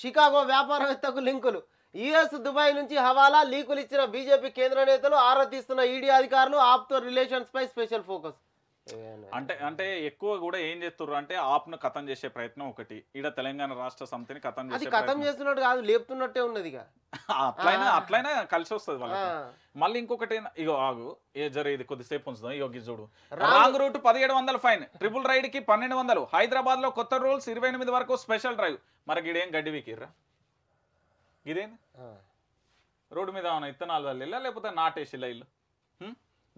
షికాగో వ్యాపారవేత్తకు లింకులు యుఎస్ దుబాయ్ నుంచి హవాలా లీకులు ఇచ్చిన బీజేపీ కేంద్ర నేతలు ఆరా ఈడీ అధికారులు ఆప్తో రిలేషన్స్ పై స్పెషల్ ఫోకస్ అంటే అంటే ఎక్కువ కూడా ఏం చేస్తున్నారు అంటే ఆప్ ను కథం చేసే ప్రయత్నం ఒకటి ఇక్కడ తెలంగాణ రాష్ట్ర సమితిని కథం చేసి కథం చేస్తున్నట్టు కాదు లేపుతున్నట్టే ఉన్నది అట్లయినా అట్లయినా కలిసి వస్తుంది వాళ్ళకి మళ్ళీ ఇంకొకటి ఇగో ఆగు ఏ జర ఇది కొద్దిసేపు ఉంచుదాం ఇగో చూడు రాంగ్ రూట్ పదిహేడు వందల ఫైన్ ట్రిపుల్ రైడ్ కి పన్నెండు వందలు హైదరాబాద్ లో కొత్త రూల్స్ ఇరవై ఎనిమిది వరకు స్పెషల్ డ్రైవ్ మరి గిడేం గడ్డి వీకిర్రా ఇదేంది రోడ్డు మీద ఏమైనా ఇత్తనాలు చల్లిల్లా లేకపోతే నాటేసి ఇల్లు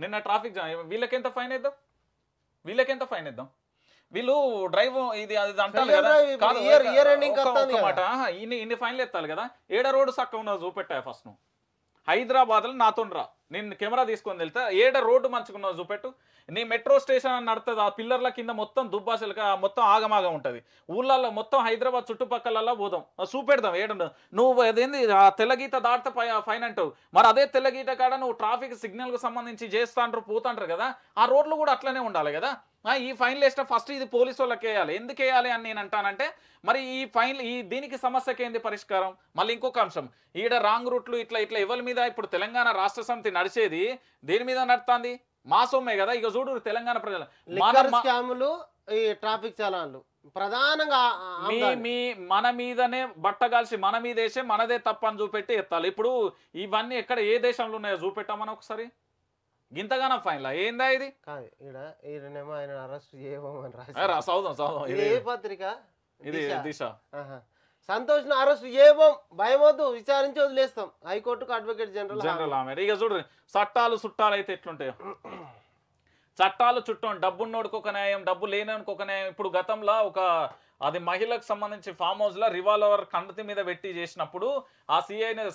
నిన్న ట్రాఫిక్ జామ్ వీళ్ళకెంత ఫైన్ వీళ్ళకి వీళ్ళకెంత ఫైన్ వేద్దాం వీళ్ళు డ్రైవ్ ఇది అది అంటారు కదా ఇన్ని ఇన్ని ఫైన్లు ఎత్తాలి కదా ఏడ రోడ్డు సక్క ఉన్నది చూపెట్టాయి ఫస్ట్ నువ్వు హైదరాబాద్లో నాతో రా నేను కెమెరా తీసుకొని వెళ్తా ఏడ రోడ్డు మంచుకున్నావు చూపెట్టు నీ మెట్రో స్టేషన్ అని నడుతుంది ఆ పిల్లర్ల కింద మొత్తం దుబ్బాసలుగా మొత్తం ఆగమాగం ఉంటుంది ఊళ్ళల్లో మొత్తం హైదరాబాద్ చుట్టుపక్కల పోదాం చూపెడదాం ఏడు నువ్వు అదేంది ఆ తెల్లగీత దాటితే ఫైన్ అంటావు మరి అదే తెల్లగీత కాడ నువ్వు ట్రాఫిక్ సిగ్నల్కు సంబంధించి చేస్తా అంటారు పోతాంటారు కదా ఆ రోడ్లు కూడా అట్లనే ఉండాలి కదా ఈ ఫైన్లు వేసిన ఫస్ట్ ఇది పోలీసు వాళ్ళకి వేయాలి ఎందుకు వేయాలి అని నేను అంటానంటే మరి ఈ ఫైన్ ఈ దీనికి సమస్యకి ఏంది పరిష్కారం మళ్ళీ ఇంకొక అంశం ఈడ రాంగ్ రూట్లు ఇట్లా ఇట్లా ఎవరి మీద ఇప్పుడు తెలంగాణ రాష్ట్ర సమితి నడిచేది దేని మీద నడుతుంది మా సొమ్మే కదా ఇక చూడు తెలంగాణ ప్రజలు ఈ ట్రాఫిక్ చలాన్లు ప్రధానంగా మీ మీ మన మీదనే కలిసి మన మీదేసే మనదే తప్పని చూపెట్టి ఎత్తాలి ఇప్పుడు ఇవన్నీ ఎక్కడ ఏ దేశంలో ఉన్నాయో చూపెట్టామని ఒకసారి గింతగానం ఫైన్ లా ఏందా ఇది కాదు అరెస్ట్ చేయమని రాసి సౌదం సౌదం ఏ పత్రిక ఇది దిశ సంతోష్ను అరెస్ట్ చేయబోం భయమొద్దు విచారించి వదిలేస్తాం హైకోర్టుకు అడ్వకేట్ జనరల్ జనరల్ ఆమె ఇక చూడండి చట్టాలు చుట్టాలు అయితే ఎట్లుంటాయి చట్టాలు చుట్టం డబ్బున్నోడికి ఒక న్యాయం డబ్బు లేనోడికి ఒక న్యాయం ఇప్పుడు గతంలో ఒక అది మహిళకు సంబంధించి ఫామ్ హౌస్లో రివాల్వర్ కండతి మీద పెట్టి చేసినప్పుడు ఆ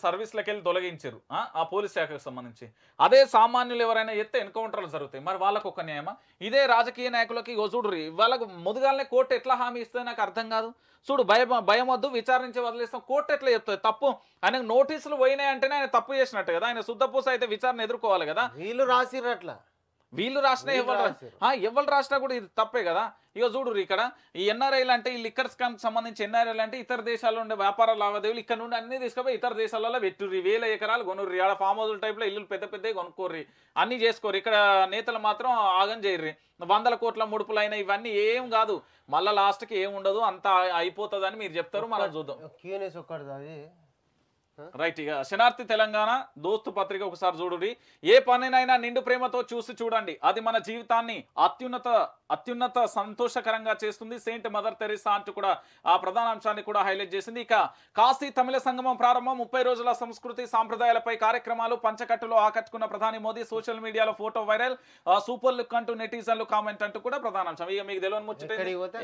సర్వీస్ లకి వెళ్ళి తొలగించారు ఆ పోలీస్ శాఖకు సంబంధించి అదే సామాన్యులు ఎవరైనా ఎత్తే ఎన్కౌంటర్లు జరుగుతాయి మరి వాళ్ళకు ఒక న్యాయమా ఇదే రాజకీయ నాయకులకి చూడు వాళ్ళకు ముదుగాలనే కోర్టు ఎట్లా హామీ ఇస్తుంది నాకు అర్థం కాదు చూడు భయం భయం వద్దు విచారించి వదిలేస్తాం కోర్టు ఎట్లా చెప్తుంది తప్పు ఆయనకు నోటీసులు పోయినాయి అంటేనే ఆయన తప్పు చేసినట్టు కదా ఆయన శుద్ధపూస అయితే విచారణ ఎదుర్కోవాలి కదా వీళ్ళు రాసిరట్లా వీళ్ళు రాసినా ఎవరు ఎవరు రాసినా కూడా ఇది తప్పే కదా ఇక చూడు ఇక్కడ ఈ ఎన్ఆర్ఐలు అంటే ఈ లిక్కర్ స్కామ్ సంబంధించి ఎన్ఆర్ఐలు అంటే ఇతర దేశాల్లో ఉండే వ్యాపార లావాదేవీలు ఇక్కడ నుండి అన్ని తీసుకుపోయి ఇతర దేశాలలో పెట్టుర్రి వేల ఎకరాలు కొనుర్రి ఆడ ఫామ్ హౌస్ టైప్లో ఇల్లు పెద్ద పెద్ద కొనుక్కోర్రి అన్ని చేసుకోరు ఇక్కడ నేతలు మాత్రం ఆగం చేయర్రి వందల కోట్ల ముడుపులైన ఇవన్నీ ఏం కాదు మళ్ళీ లాస్ట్కి ఏం ఉండదు అంత అని మీరు చెప్తారు మనం చూద్దాం రైట్ ఇక శనార్థి తెలంగాణ దోస్తు పత్రిక ఒకసారి చూడండి ఏ పనినైనా నిండు ప్రేమతో చూసి చూడండి అది మన జీవితాన్ని అత్యున్నత అత్యున్నత సంతోషకరంగా చేస్తుంది సెయింట్ మదర్ తెరీసా అంటూ కూడా ఆ ప్రధాన అంశాన్ని కూడా హైలైట్ చేసింది ఇక కాశీ తమిళ సంగమం ప్రారంభం ముప్పై రోజుల సంస్కృతి సాంప్రదాయాలపై కార్యక్రమాలు పంచకట్టులో ఆకట్టుకున్న ప్రధాని మోదీ సోషల్ మీడియాలో ఫోటో వైరల్ సూపర్ లుక్ అంటూ నెటిజన్లు కామెంట్ అంటూ కూడా ప్రధాన అంశం ఇక మీకు తెలియని ముచ్చట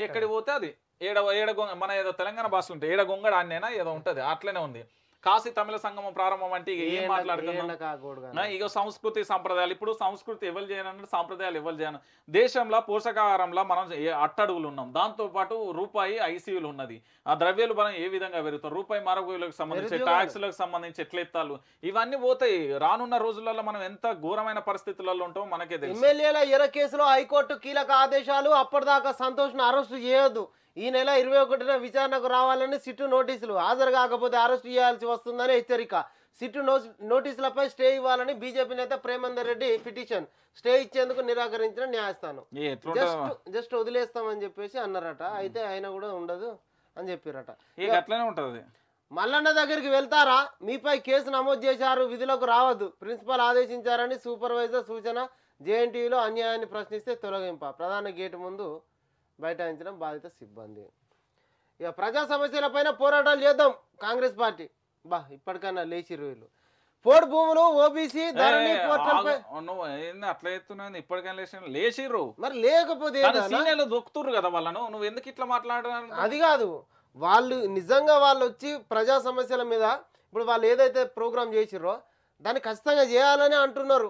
ఎక్కడికి పోతే అది ఏడ ఏడ మన ఏదో తెలంగాణ భాష ఉంటాయి ఏడ గొంగడ అన్నైనా ఏదో ఉంటుంది అట్లనే ఉంది కాశీ తమిళ సంగమం ప్రారంభం అంటే ఏం మాట్లాడుతున్నాం ఇక సంస్కృతి సంప్రదాయాలు ఇప్పుడు సంస్కృతి ఎవరు చేయాలంటే సంప్రదాయాలు ఎవరు చేయను దేశంలో పోషకాహారంలో మనం అట్టడుగులు ఉన్నాం దాంతో పాటు రూపాయి ఐసీయులు ఉన్నది ఆ ద్రవ్యాలు మనం ఏ విధంగా పెరుగుతారు రూపాయి మరొకలకు సంబంధించి ట్యాక్స్లకు సంబంధించి ఎట్లెత్తాలు ఇవన్నీ పోతాయి రానున్న రోజులలో మనం ఎంత ఘోరమైన పరిస్థితులలో ఉంటామో మనకే తెలుసు ఎమ్మెల్యేల ఎర కేసులో హైకోర్టు కీలక ఆదేశాలు అప్పటిదాకా సంతోష్ను అరెస్టు చేయొద్దు ఈ నెల ఇరవై ఒకటిన విచారణకు రావాలని సిట్టు నోటీసులు హాజరు కాకపోతే అరెస్ట్ చేయాల్సి వస్తుందని హెచ్చరిక సిట్టు నోటీసులపై స్టే ఇవ్వాలని బీజేపీ నేత ప్రేమందర్ రెడ్డి పిటిషన్ స్టే ఇచ్చేందుకు నిరాకరించిన న్యాయస్థానం జస్ట్ జస్ట్ వదిలేస్తామని చెప్పేసి అన్నారట అయితే ఆయన కూడా ఉండదు అని చెప్పారట ఉంటుంది మల్లన్న దగ్గరికి వెళ్తారా మీపై కేసు నమోదు చేశారు విధులకు రావద్దు ప్రిన్సిపల్ ఆదేశించారని సూపర్వైజర్ సూచన జేఎన్టీయూలో అన్యాయాన్ని ప్రశ్నిస్తే తొలగింప ప్రధాన గేటు ముందు బైఠాయించడం బాధిత సిబ్బంది ఇక ప్రజా సమస్యల పైన పోరాటాలు చేద్దాం కాంగ్రెస్ పార్టీ బా ఇప్పటికన్నా లేచి వీళ్ళు పోడు భూములు ఓబీసీ ధరణి అట్లా ఇప్పటికైనా లేచి లేచిర్రు మరి లేకపోతే సీనియర్లు కదా వాళ్ళను నువ్వు ఎందుకు ఇట్లా మాట్లాడడానికి అది కాదు వాళ్ళు నిజంగా వాళ్ళు వచ్చి ప్రజా సమస్యల మీద ఇప్పుడు వాళ్ళు ఏదైతే ప్రోగ్రామ్ చేసిర్రో దాన్ని ఖచ్చితంగా చేయాలని అంటున్నారు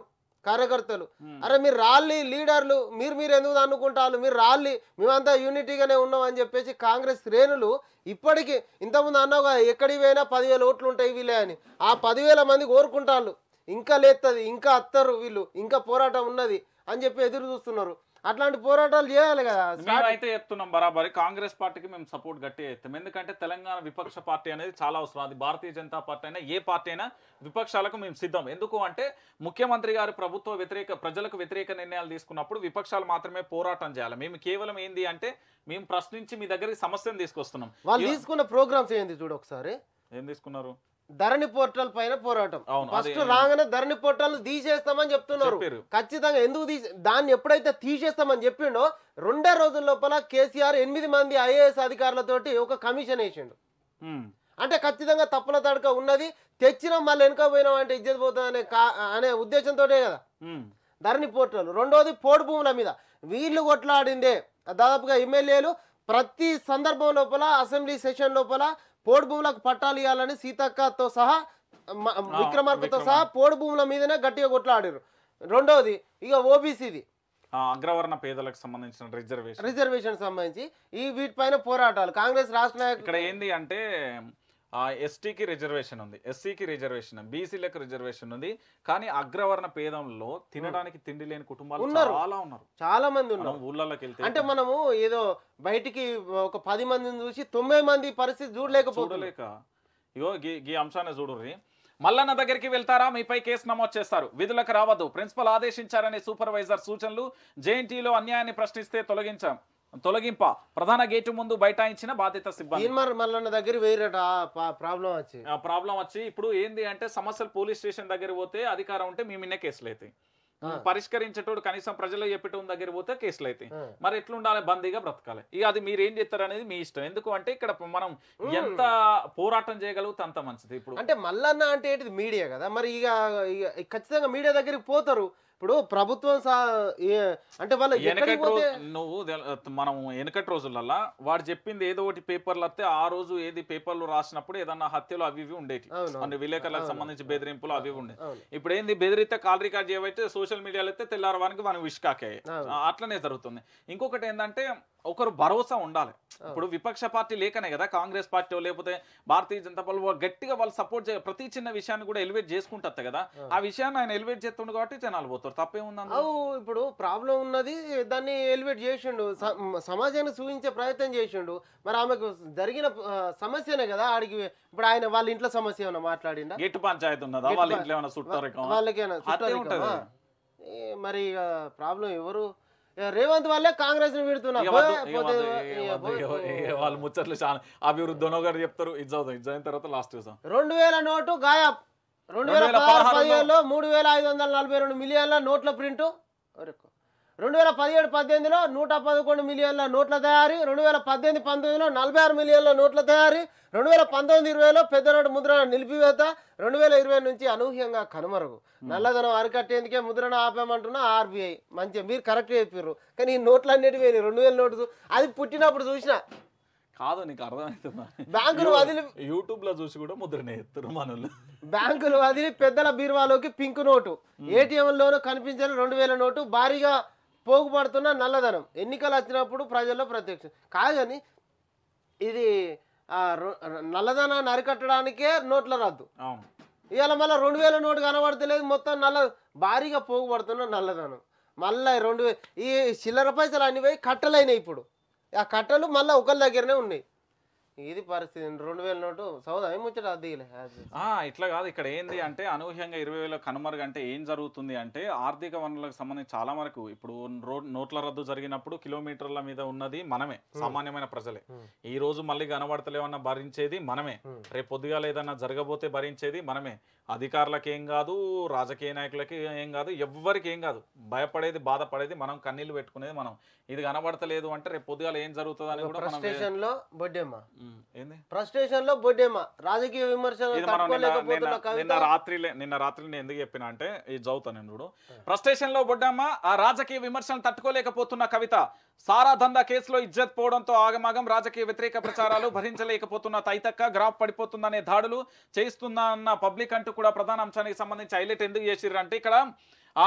కార్యకర్తలు అరే మీరు రాళ్ళి లీడర్లు మీరు మీరు ఎందుకు అనుకుంటారు మీరు రాళ్ళి మేమంతా యూనిటీగానే ఉన్నాం అని చెప్పేసి కాంగ్రెస్ శ్రేణులు ఇప్పటికీ ఇంతకుముందు అన్నావు కదా ఎక్కడికి పోయినా పదివేల ఓట్లు ఉంటాయి వీళ్ళే అని ఆ పదివేల మంది కోరుకుంటారు ఇంకా లేస్తుంది ఇంకా అత్తరు వీళ్ళు ఇంకా పోరాటం ఉన్నది అని చెప్పి ఎదురు చూస్తున్నారు అట్లాంటి పోరాటాలు చేయాలి కదా అయితే చెప్తున్నాం బరాబరి కాంగ్రెస్ పార్టీకి మేము సపోర్ట్ గట్టి చేస్తాం ఎందుకంటే తెలంగాణ విపక్ష పార్టీ అనేది చాలా అవసరం అది భారతీయ జనతా పార్టీ అయినా ఏ పార్టీ అయినా విపక్షాలకు మేము సిద్ధం ఎందుకు అంటే ముఖ్యమంత్రి గారు ప్రభుత్వ వ్యతిరేక ప్రజలకు వ్యతిరేక నిర్ణయాలు తీసుకున్నప్పుడు విపక్షాలు మాత్రమే పోరాటం చేయాలి మేము కేవలం ఏంది అంటే మేము ప్రశ్నించి మీ దగ్గరికి సమస్యను తీసుకొస్తున్నాం వాళ్ళు తీసుకున్న ప్రోగ్రామ్స్ ఏంది చూడు ఒకసారి ఏం తీసుకున్నారు ధరణి పోర్టల్ పైన పోరాటం ఫస్ట్ రాగానే ధరణి పోర్టల్ తీసేస్తామని చెప్తున్నారు ఖచ్చితంగా ఎందుకు తీసి దాన్ని ఎప్పుడైతే తీసేస్తామని చెప్పిండో రెండే రోజుల లోపల కేసీఆర్ ఎనిమిది మంది ఐఏఎస్ అధికారులతోటి ఒక కమిషన్ వేసిండు అంటే ఖచ్చితంగా తప్పుల తడక ఉన్నది తెచ్చినాం మళ్ళీ వెనుక పోయినాం అంటే ఇజ్జత పోతుంది అనే అనే ఉద్దేశంతో కదా ధరణి పోర్టల్ రెండోది పోడు భూముల మీద వీళ్ళు కొట్లాడిందే దాదాపుగా ఎమ్మెల్యేలు ప్రతి సందర్భం లోపల అసెంబ్లీ సెషన్ లోపల పోడు భూములకు పట్టాలు ఇవ్వాలని సీతక్కతో సహా విక్రమార్కతో సహా పోడు భూముల మీదనే గట్టిగా కొట్లాడారు రెండవది ఇక ఓబీసీది అగ్రవర్ణ పేదలకు సంబంధించిన రిజర్వేషన్ రిజర్వేషన్ సంబంధించి ఈ వీటిపైన పోరాటాలు కాంగ్రెస్ రాష్ట్ర ఇక్కడ ఏంటి అంటే ఎస్టీకి రిజర్వేషన్ ఉంది ఎస్సీకి రిజర్వేషన్ బీసీలకు రిజర్వేషన్ ఉంది కానీ అగ్రవర్ణ పేదంలో తినడానికి తిండి లేని కుటుంబాలు చాలా ఉన్నారు చాలా మంది ఉన్నారు ఊళ్ళలోకి వెళ్తే అంటే మనము ఏదో బయటికి ఒక పది మందిని చూసి తొమ్మిది మంది పరిస్థితి చూడలేకపోలేక ఇగో గీ అంశాన్ని చూడుర్రి మల్లన్న దగ్గరికి వెళ్తారా మీపై కేసు నమోదు చేస్తారు విధులకు రావద్దు ప్రిన్సిపల్ ఆదేశించారనే సూపర్వైజర్ సూచనలు జేఎన్టీలో అన్యాయాన్ని ప్రశ్నిస్తే తొలగించాం తొలగింప ప్రధాన గేటు ముందు బైఠాయించిన బాధిత సిబ్బంది మల్లన్న దగ్గర ప్రాబ్లం వచ్చి ప్రాబ్లం వచ్చి ఇప్పుడు ఏంది అంటే సమస్యలు పోలీస్ స్టేషన్ దగ్గర పోతే అధికారం ఉంటే మీ మిన్న కేసులు అవుతాయి పరిష్కరించేటోడు కనీసం ప్రజలు చెప్పేటోని దగ్గర పోతే కేసులు అవుతాయి మరి ఎట్లుండాలి బందీగా బ్రతకాలి ఇక అది మీరు ఏం చేస్తారు అనేది మీ ఇష్టం ఎందుకు అంటే ఇక్కడ మనం ఎంత పోరాటం చేయగలిగితే అంత మంచిది ఇప్పుడు అంటే మల్లన్న అంటే ఏంటిది మీడియా కదా మరి ఇక ఖచ్చితంగా మీడియా దగ్గరికి పోతారు ఇప్పుడు ప్రభుత్వం అంటే వాళ్ళు నువ్వు మనం వెనకటి రోజులల్లా వాడు చెప్పింది ఏదో ఒకటి పేపర్లు వస్తే ఆ రోజు ఏది పేపర్లు రాసినప్పుడు ఏదన్నా హత్యలు అవి ఇవి ఉండేవి అంటే విలేకరులకు సంబంధించి బెదిరింపులు అవి ఉండేవి ఇప్పుడు ఏంది బెదిరితే కాల్ రికార్డ్ చేయవైతే సోషల్ మీడియాలో అయితే తెల్లారవానికి మనం విష్కాకాయి అట్లనే జరుగుతుంది ఇంకొకటి ఏంటంటే ఒకరు భరోసా ఉండాలి ఇప్పుడు విపక్ష పార్టీ లేకనే కదా కాంగ్రెస్ పార్టీ లేకపోతే భారతీయ జనతా పార్టీ గట్టిగా వాళ్ళు సపోర్ట్ ప్రతి చిన్న విషయాన్ని కూడా ఎలివేట్ చేసుకుంటారు కదా ఆ విషయాన్ని ఆయన ఎలివేట్ చేస్తుండే కాబట్టి జనాలు పోతారు చేస్తున్నారు ఇప్పుడు ప్రాబ్లం ఉన్నది దాన్ని ఎలివేట్ చేసిండు సమాజాన్ని చూపించే ప్రయత్నం చేసిండు మరి ఆమెకు జరిగిన సమస్యనే కదా ఆడికి ఇప్పుడు ఆయన వాళ్ళ ఇంట్లో సమస్య ఏమైనా మాట్లాడిందా గెట్టు పంచాయతీ ఉన్నదా వాళ్ళ ఇంట్లో ఏమైనా మరి ప్రాబ్లం ఎవరు రేవంత్ వాళ్ళే కాంగ్రెస్ వాళ్ళు ముచ్చట్లు చాలా అభివృద్ధి చెప్తారు ఇది అవుతాం ఇది అయిన తర్వాత లాస్ట్ చూసాం రెండు వేల నోటు గాయబ్ రెండు వేల పదహారు పదిహేడులో మూడు వేల ఐదు వందల నలభై రెండు మిలియన్ల నోట్ల ప్రింటు రెండు వేల పదిహేడు పద్దెనిమిదిలో నూట పదకొండు మిలియన్ల నోట్ల తయారీ రెండు వేల పద్దెనిమిది పంతొమ్మిదిలో నలభై ఆరు మిలియన్ల నోట్ల తయారీ రెండు వేల పంతొమ్మిది ఇరవైలో పెద్ద నోటు ముద్రణ నిలిపివేత రెండు వేల ఇరవై నుంచి అనూహ్యంగా కనుమరుగు నల్లధనం అరికట్టేందుకే ముద్రణ ఆపేమంటున్నా ఆర్బీఐ మంచి మీరు కరెక్ట్ చెప్పారు కానీ ఈ నోట్లు అన్నిటి పోయినాయి రెండు వేల నోటు అది పుట్టినప్పుడు చూసినా కాదు నీకు అర్థమవుతుందా బ్యాంకులు వదిలి యూట్యూబ్ లో చూసి కూడా ముద్రనే ఎత్తురు మనల్ని బ్యాంకులు వదిలి పెద్దల బీరువాలోకి పింక్ నోటు ఏటీఎం లోనూ కనిపించని రెండు వేల నోటు భారీగా పోగుపడుతున్న నల్లధనం ఎన్నికలు వచ్చినప్పుడు ప్రజల్లో ప్రత్యక్షం కాదని ఇది నల్లధనాన్ని అరికట్టడానికే నోట్ల రద్దు ఇవాళ మళ్ళీ రెండు వేల నోటు కనబడతలేదు మొత్తం నల్ల భారీగా పోగుపడుతున్న నల్లధనం మళ్ళీ రెండు ఈ చిల్లర పైసలు అన్ని పోయి ఇప్పుడు ఆ కట్టలు మళ్ళీ ఒకరి దగ్గరనే ఉన్నాయి ఇది పరిస్థితి రెండు వేల నోటు సౌదా ముచ్చట ఇట్లా కాదు ఇక్కడ ఏంది అంటే అనూహ్యంగా ఇరవై వేల కనుమరుగ అంటే ఏం జరుగుతుంది అంటే ఆర్థిక వనరులకు సంబంధించి చాలా వరకు ఇప్పుడు రోడ్ నోట్ల రద్దు జరిగినప్పుడు కిలోమీటర్ల మీద ఉన్నది మనమే hmm. సామాన్యమైన ప్రజలే hmm. ఈ రోజు మళ్ళీ కనబడతలేమన్నా భరించేది మనమే hmm. రేపు పొద్దుగాల ఏదన్నా జరగబోతే భరించేది మనమే అధికారులకు ఏం కాదు రాజకీయ నాయకులకి ఏం కాదు ఎవ్వరికి ఏం కాదు భయపడేది బాధపడేది మనం కన్నీళ్లు పెట్టుకునేది మనం ఇది కనబడతలేదు అంటే రేపు పొద్దుగాల ఏం జరుగుతుంది అని కూడా ఫ్రస్ట్రేషన్ లో బొడ్డేమ రాజకీయ విమర్శలు నిన్న రాత్రి నిన్న రాత్రి నేను ఎందుకు చెప్పిన అంటే ఇది చదువుతా నేను చూడు ఫ్రస్ట్రేషన్ లో బొడ్డమ్మ ఆ రాజకీయ విమర్శలు తట్టుకోలేకపోతున్న కవిత సారా దంద కేసులో ఇజ్జత్ పోవడంతో ఆగమాగం రాజకీయ వ్యతిరేక ప్రచారాలు భరించలేకపోతున్న తైతక్క గ్రాఫ్ పడిపోతుందనే దాడులు అన్న పబ్లిక్ అంటూ కూడా ప్రధాన అంశానికి సంబంధించి హైలైట్ ఎందుకు చేసిర్రంటే ఇక్కడ ఆ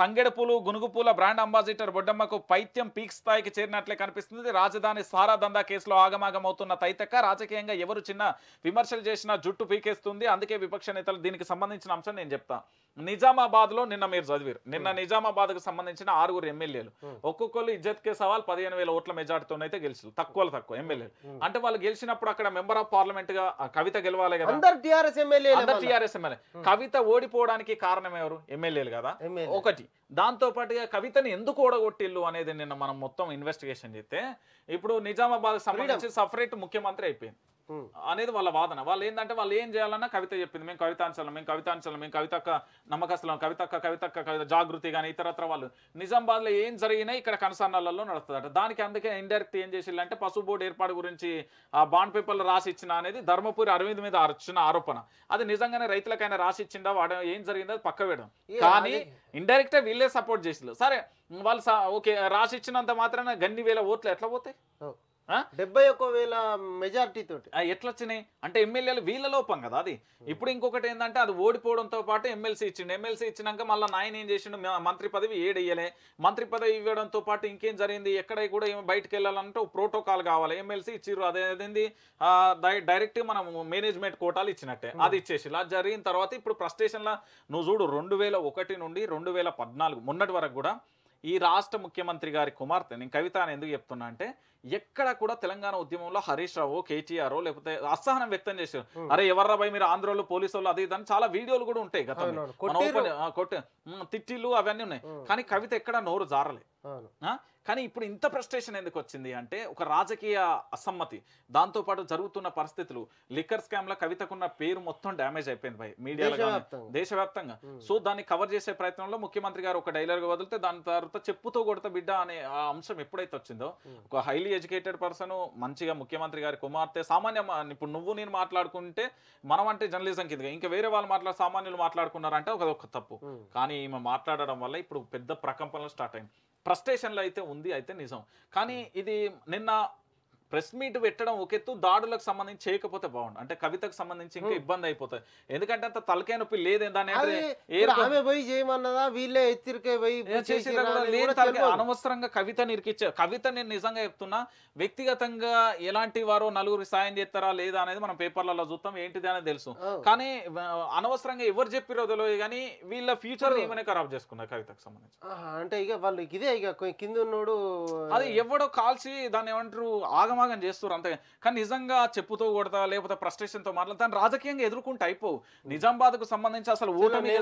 తంగెడపూలు గునుగుపూల బ్రాండ్ అంబాసిడర్ బొడ్డమ్మకు పైత్యం పీక్ స్థాయికి చేరినట్లే కనిపిస్తుంది రాజధాని సారా దందా కేసులో ఆగమాగమవుతున్న తైతక్క రాజకీయంగా ఎవరు చిన్న విమర్శలు చేసినా జుట్టు పీకేస్తుంది అందుకే విపక్ష నేతలు దీనికి సంబంధించిన అంశం నేను చెప్తాను నిజామాబాద్లో నిన్న మీరు చదివారు నిన్న నిజామాబాద్కు సంబంధించిన ఆరుగురు ఎమ్మెల్యేలు ఒక్కొక్కరు ఇజ్జత్ కే సవాల్ పదిహేను వేల ఓట్ల మెజార్టీతోనైతే గెలిచారు తక్కువలు తక్కువ ఎమ్మెల్యేలు అంటే వాళ్ళు గెలిచినప్పుడు అక్కడ మెంబర్ ఆఫ్ పార్లమెంట్ గా కవిత గెలవాలి కదా అందరు టీఆర్ఎస్ ఎమ్మెల్యే టీఆర్ఎస్ కవిత ఓడిపోవడానికి కారణం ఎవరు ఎమ్మెల్యేలు కదా ఒకటి దాంతో పాటుగా కవితని ఎందుకు ఓడగొట్టిల్లు అనేది నిన్న మనం మొత్తం ఇన్వెస్టిగేషన్ చేస్తే ఇప్పుడు నిజామాబాద్ సంబంధించి సపరేట్ ముఖ్యమంత్రి అయిపోయింది అనేది వాళ్ళ వాదన వాళ్ళు ఏంటంటే వాళ్ళు ఏం చేయాలన్నా కవిత చెప్పింది మేము కవితాంచలం మేము కవితాంచలం మేము కవితక్క నమ్మకస్తులం కవితక్క కవితక్క కవిత జాగృతి కానీ ఇతరత్ర వాళ్ళు నిజామాబాద్లో ఏం జరిగినా ఇక్కడ కనసన్నాలలో నడుస్తుందట దానికి అందుకే ఇండైరెక్ట్ ఏం అంటే పశు బోర్డు ఏర్పాటు గురించి ఆ బాండ్ పేపర్లు రాసి ఇచ్చిన అనేది ధర్మపురి అరవింద్ మీద వచ్చిన ఆరోపణ అది నిజంగానే రైతులకైనా రాసి ఇచ్చిందా వాడు ఏం జరిగిందో పక్క వేయడం కానీ ఇండైరెక్ట్ వీళ్ళే సపోర్ట్ చేసిండ్రు సరే వాళ్ళు ఓకే రాసి ఇచ్చినంత మాత్రమే గన్ని వేల ఓట్లు ఎట్లా పోతాయి డెబ్బై ఒక్క వేల మెజార్టీ తోటి ఎట్లా వచ్చినాయి అంటే ఎమ్మెల్యేలు వీళ్ళ లోపం కదా అది hmm. ఇప్పుడు ఇంకొకటి ఏంటంటే అది ఓడిపోవడంతో పాటు ఎమ్మెల్సీ ఇచ్చిండు ఎమ్మెల్సీ ఇచ్చినాక మళ్ళీ నాయన ఏం చేసిండు మంత్రి పదవి ఏడయ్యలే మంత్రి పదవి ఇవ్వడంతో పాటు ఇంకేం జరిగింది ఎక్కడ కూడా బయటకు వెళ్ళాలంటే ప్రోటోకాల్ కావాలి ఎమ్మెల్సీ ఇచ్చిర్రు అదేంది డైరెక్ట్ మనం మేనేజ్మెంట్ కోటాలు ఇచ్చినట్టే hmm. అది ఇచ్చేసి అది జరిగిన తర్వాత ఇప్పుడు ప్రస్టేషన్లో నువ్వు చూడు రెండు వేల ఒకటి నుండి రెండు వేల పద్నాలుగు మొన్నటి వరకు కూడా ఈ రాష్ట్ర ముఖ్యమంత్రి గారి కుమార్తె నేను కవిత ఎందుకు చెప్తున్నా అంటే ఎక్కడ కూడా తెలంగాణ ఉద్యమంలో హరీష్ రావు కేటీఆర్ లేకపోతే అసహనం వ్యక్తం చేశారు అరే ఎవర్రా భయ మీరు ఆంధ్రలో పోలీసు వాళ్ళు అది ఇదని చాలా వీడియోలు కూడా ఉంటాయి గతంలో కొట్టి తిట్టిలు అవన్నీ ఉన్నాయి కానీ కవిత ఎక్కడ నోరు జారలే కానీ ఇప్పుడు ఇంత ఫ్రస్ట్రేషన్ ఎందుకు వచ్చింది అంటే ఒక రాజకీయ అసమ్మతి దాంతో పాటు జరుగుతున్న పరిస్థితులు లిక్కర్ స్కామ్ లో కవితకున్న పేరు మొత్తం డ్యామేజ్ అయిపోయింది భయ మీడియాలో దేశవ్యాప్తంగా సో దాన్ని కవర్ చేసే ప్రయత్నంలో ముఖ్యమంత్రి గారు ఒక డైలాగ్ వదిలితే దాని తర్వాత చెప్పుతో కొడత బిడ్డ అనే అంశం ఎప్పుడైతే వచ్చిందో ఒక హైలీ హైలీ ఎడ్యుకేటెడ్ పర్సన్ మంచిగా ముఖ్యమంత్రి గారి కుమార్తె సామాన్య ఇప్పుడు నువ్వు నేను మాట్లాడుకుంటే మనం అంటే జర్నలిజం కింద ఇంకా వేరే వాళ్ళు మాట్లాడు సామాన్యులు మాట్లాడుకున్నారంటే ఒక తప్పు కానీ ఈమె మాట్లాడడం వల్ల ఇప్పుడు పెద్ద ప్రకంపనలు స్టార్ట్ అయింది ఫ్రస్ట్రేషన్లో అయితే ఉంది అయితే నిజం కానీ ఇది నిన్న ప్రెస్ మీట్ పెట్టడం ఒకెత్తు దాడులకు సంబంధించి చేయకపోతే బాగుండు అంటే కవితకు సంబంధించి ఇంకా ఇబ్బంది అయిపోతుంది ఎందుకంటే అంత తలకే నొప్పి లేదే దాని పోయి చేయమన్నదా వీళ్ళే ఎత్తిరికే అనవసరంగా కవిత నిరికిచ్చారు కవిత నేను నిజంగా చెప్తున్నా వ్యక్తిగతంగా ఎలాంటి వారు నలుగురు సాయం చేస్తారా లేదా అనేది మనం పేపర్లలో చూస్తాం ఏంటిది అనేది తెలుసు కానీ అనవసరంగా ఎవరు చెప్పిరో తెలియదు కానీ వీళ్ళ ఫ్యూచర్ ఏమైనా ఖరాబ్ చేసుకున్నారు కవితకు సంబంధించి అంటే ఇక వాళ్ళు ఇదే ఇక కింద ఉన్నాడు అది ఎవడో కాల్చి దాన్ని ఏమంటారు ఆగం ఆగమాగం చేస్తారు అంతే కానీ నిజంగా చెప్పుతో కొడతా లేకపోతే ఫ్రస్ట్రేషన్తో మాట్లాడతా రాజకీయంగా ఎదుర్కొంటే అయిపోవు నిజామాబాద్కు సంబంధించి అసలు ఓటమి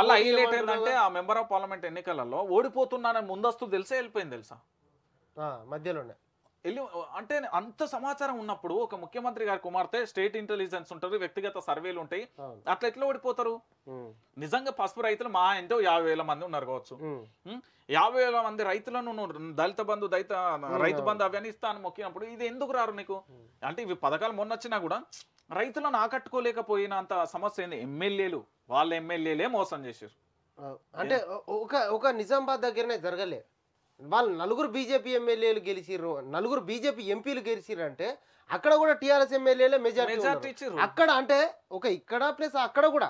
మళ్ళీ హైలైట్ ఏంటంటే ఆ మెంబర్ ఆఫ్ పార్లమెంట్ ఎన్నికలలో ఓడిపోతున్నానని ముందస్తు తెలిసే వెళ్ళిపోయింది తెలుసా మధ్యలోనే వెళ్ళి అంటే అంత సమాచారం ఉన్నప్పుడు ఒక ముఖ్యమంత్రి గారి కుమార్తె స్టేట్ ఇంటెలిజెన్స్ ఉంటారు వ్యక్తిగత సర్వేలు ఉంటాయి అట్లా ఎట్లా ఓడిపోతారు నిజంగా పసుపు రైతులు మా అంటే యాభై వేల మంది ఉన్నారు కావచ్చు యాభై వేల మంది రైతులను దళిత బంధు దళిత రైతు బంధు అవన్నీ ఇస్తాను మొక్కినప్పుడు ఇది ఎందుకు రారు నీకు అంటే ఇవి పథకాలు మొన్న వచ్చినా కూడా రైతులను ఆకట్టుకోలేకపోయినంత సమస్య ఏంది ఎమ్మెల్యేలు వాళ్ళ ఎమ్మెల్యేలే మోసం చేశారు అంటే ఒక ఒక నిజామాబాద్ దగ్గరనే జరగలే వాళ్ళు నలుగురు బీజేపీ ఎమ్మెల్యేలు గెలిచిర్రు నలుగురు బీజేపీ ఎంపీలు గెలిచిర్రు అంటే అక్కడ కూడా టీఆర్ఎస్ ఎమ్మెల్యేలే మెజారిటీ అక్కడ అంటే ఒక ఇక్కడ ప్లస్ అక్కడ కూడా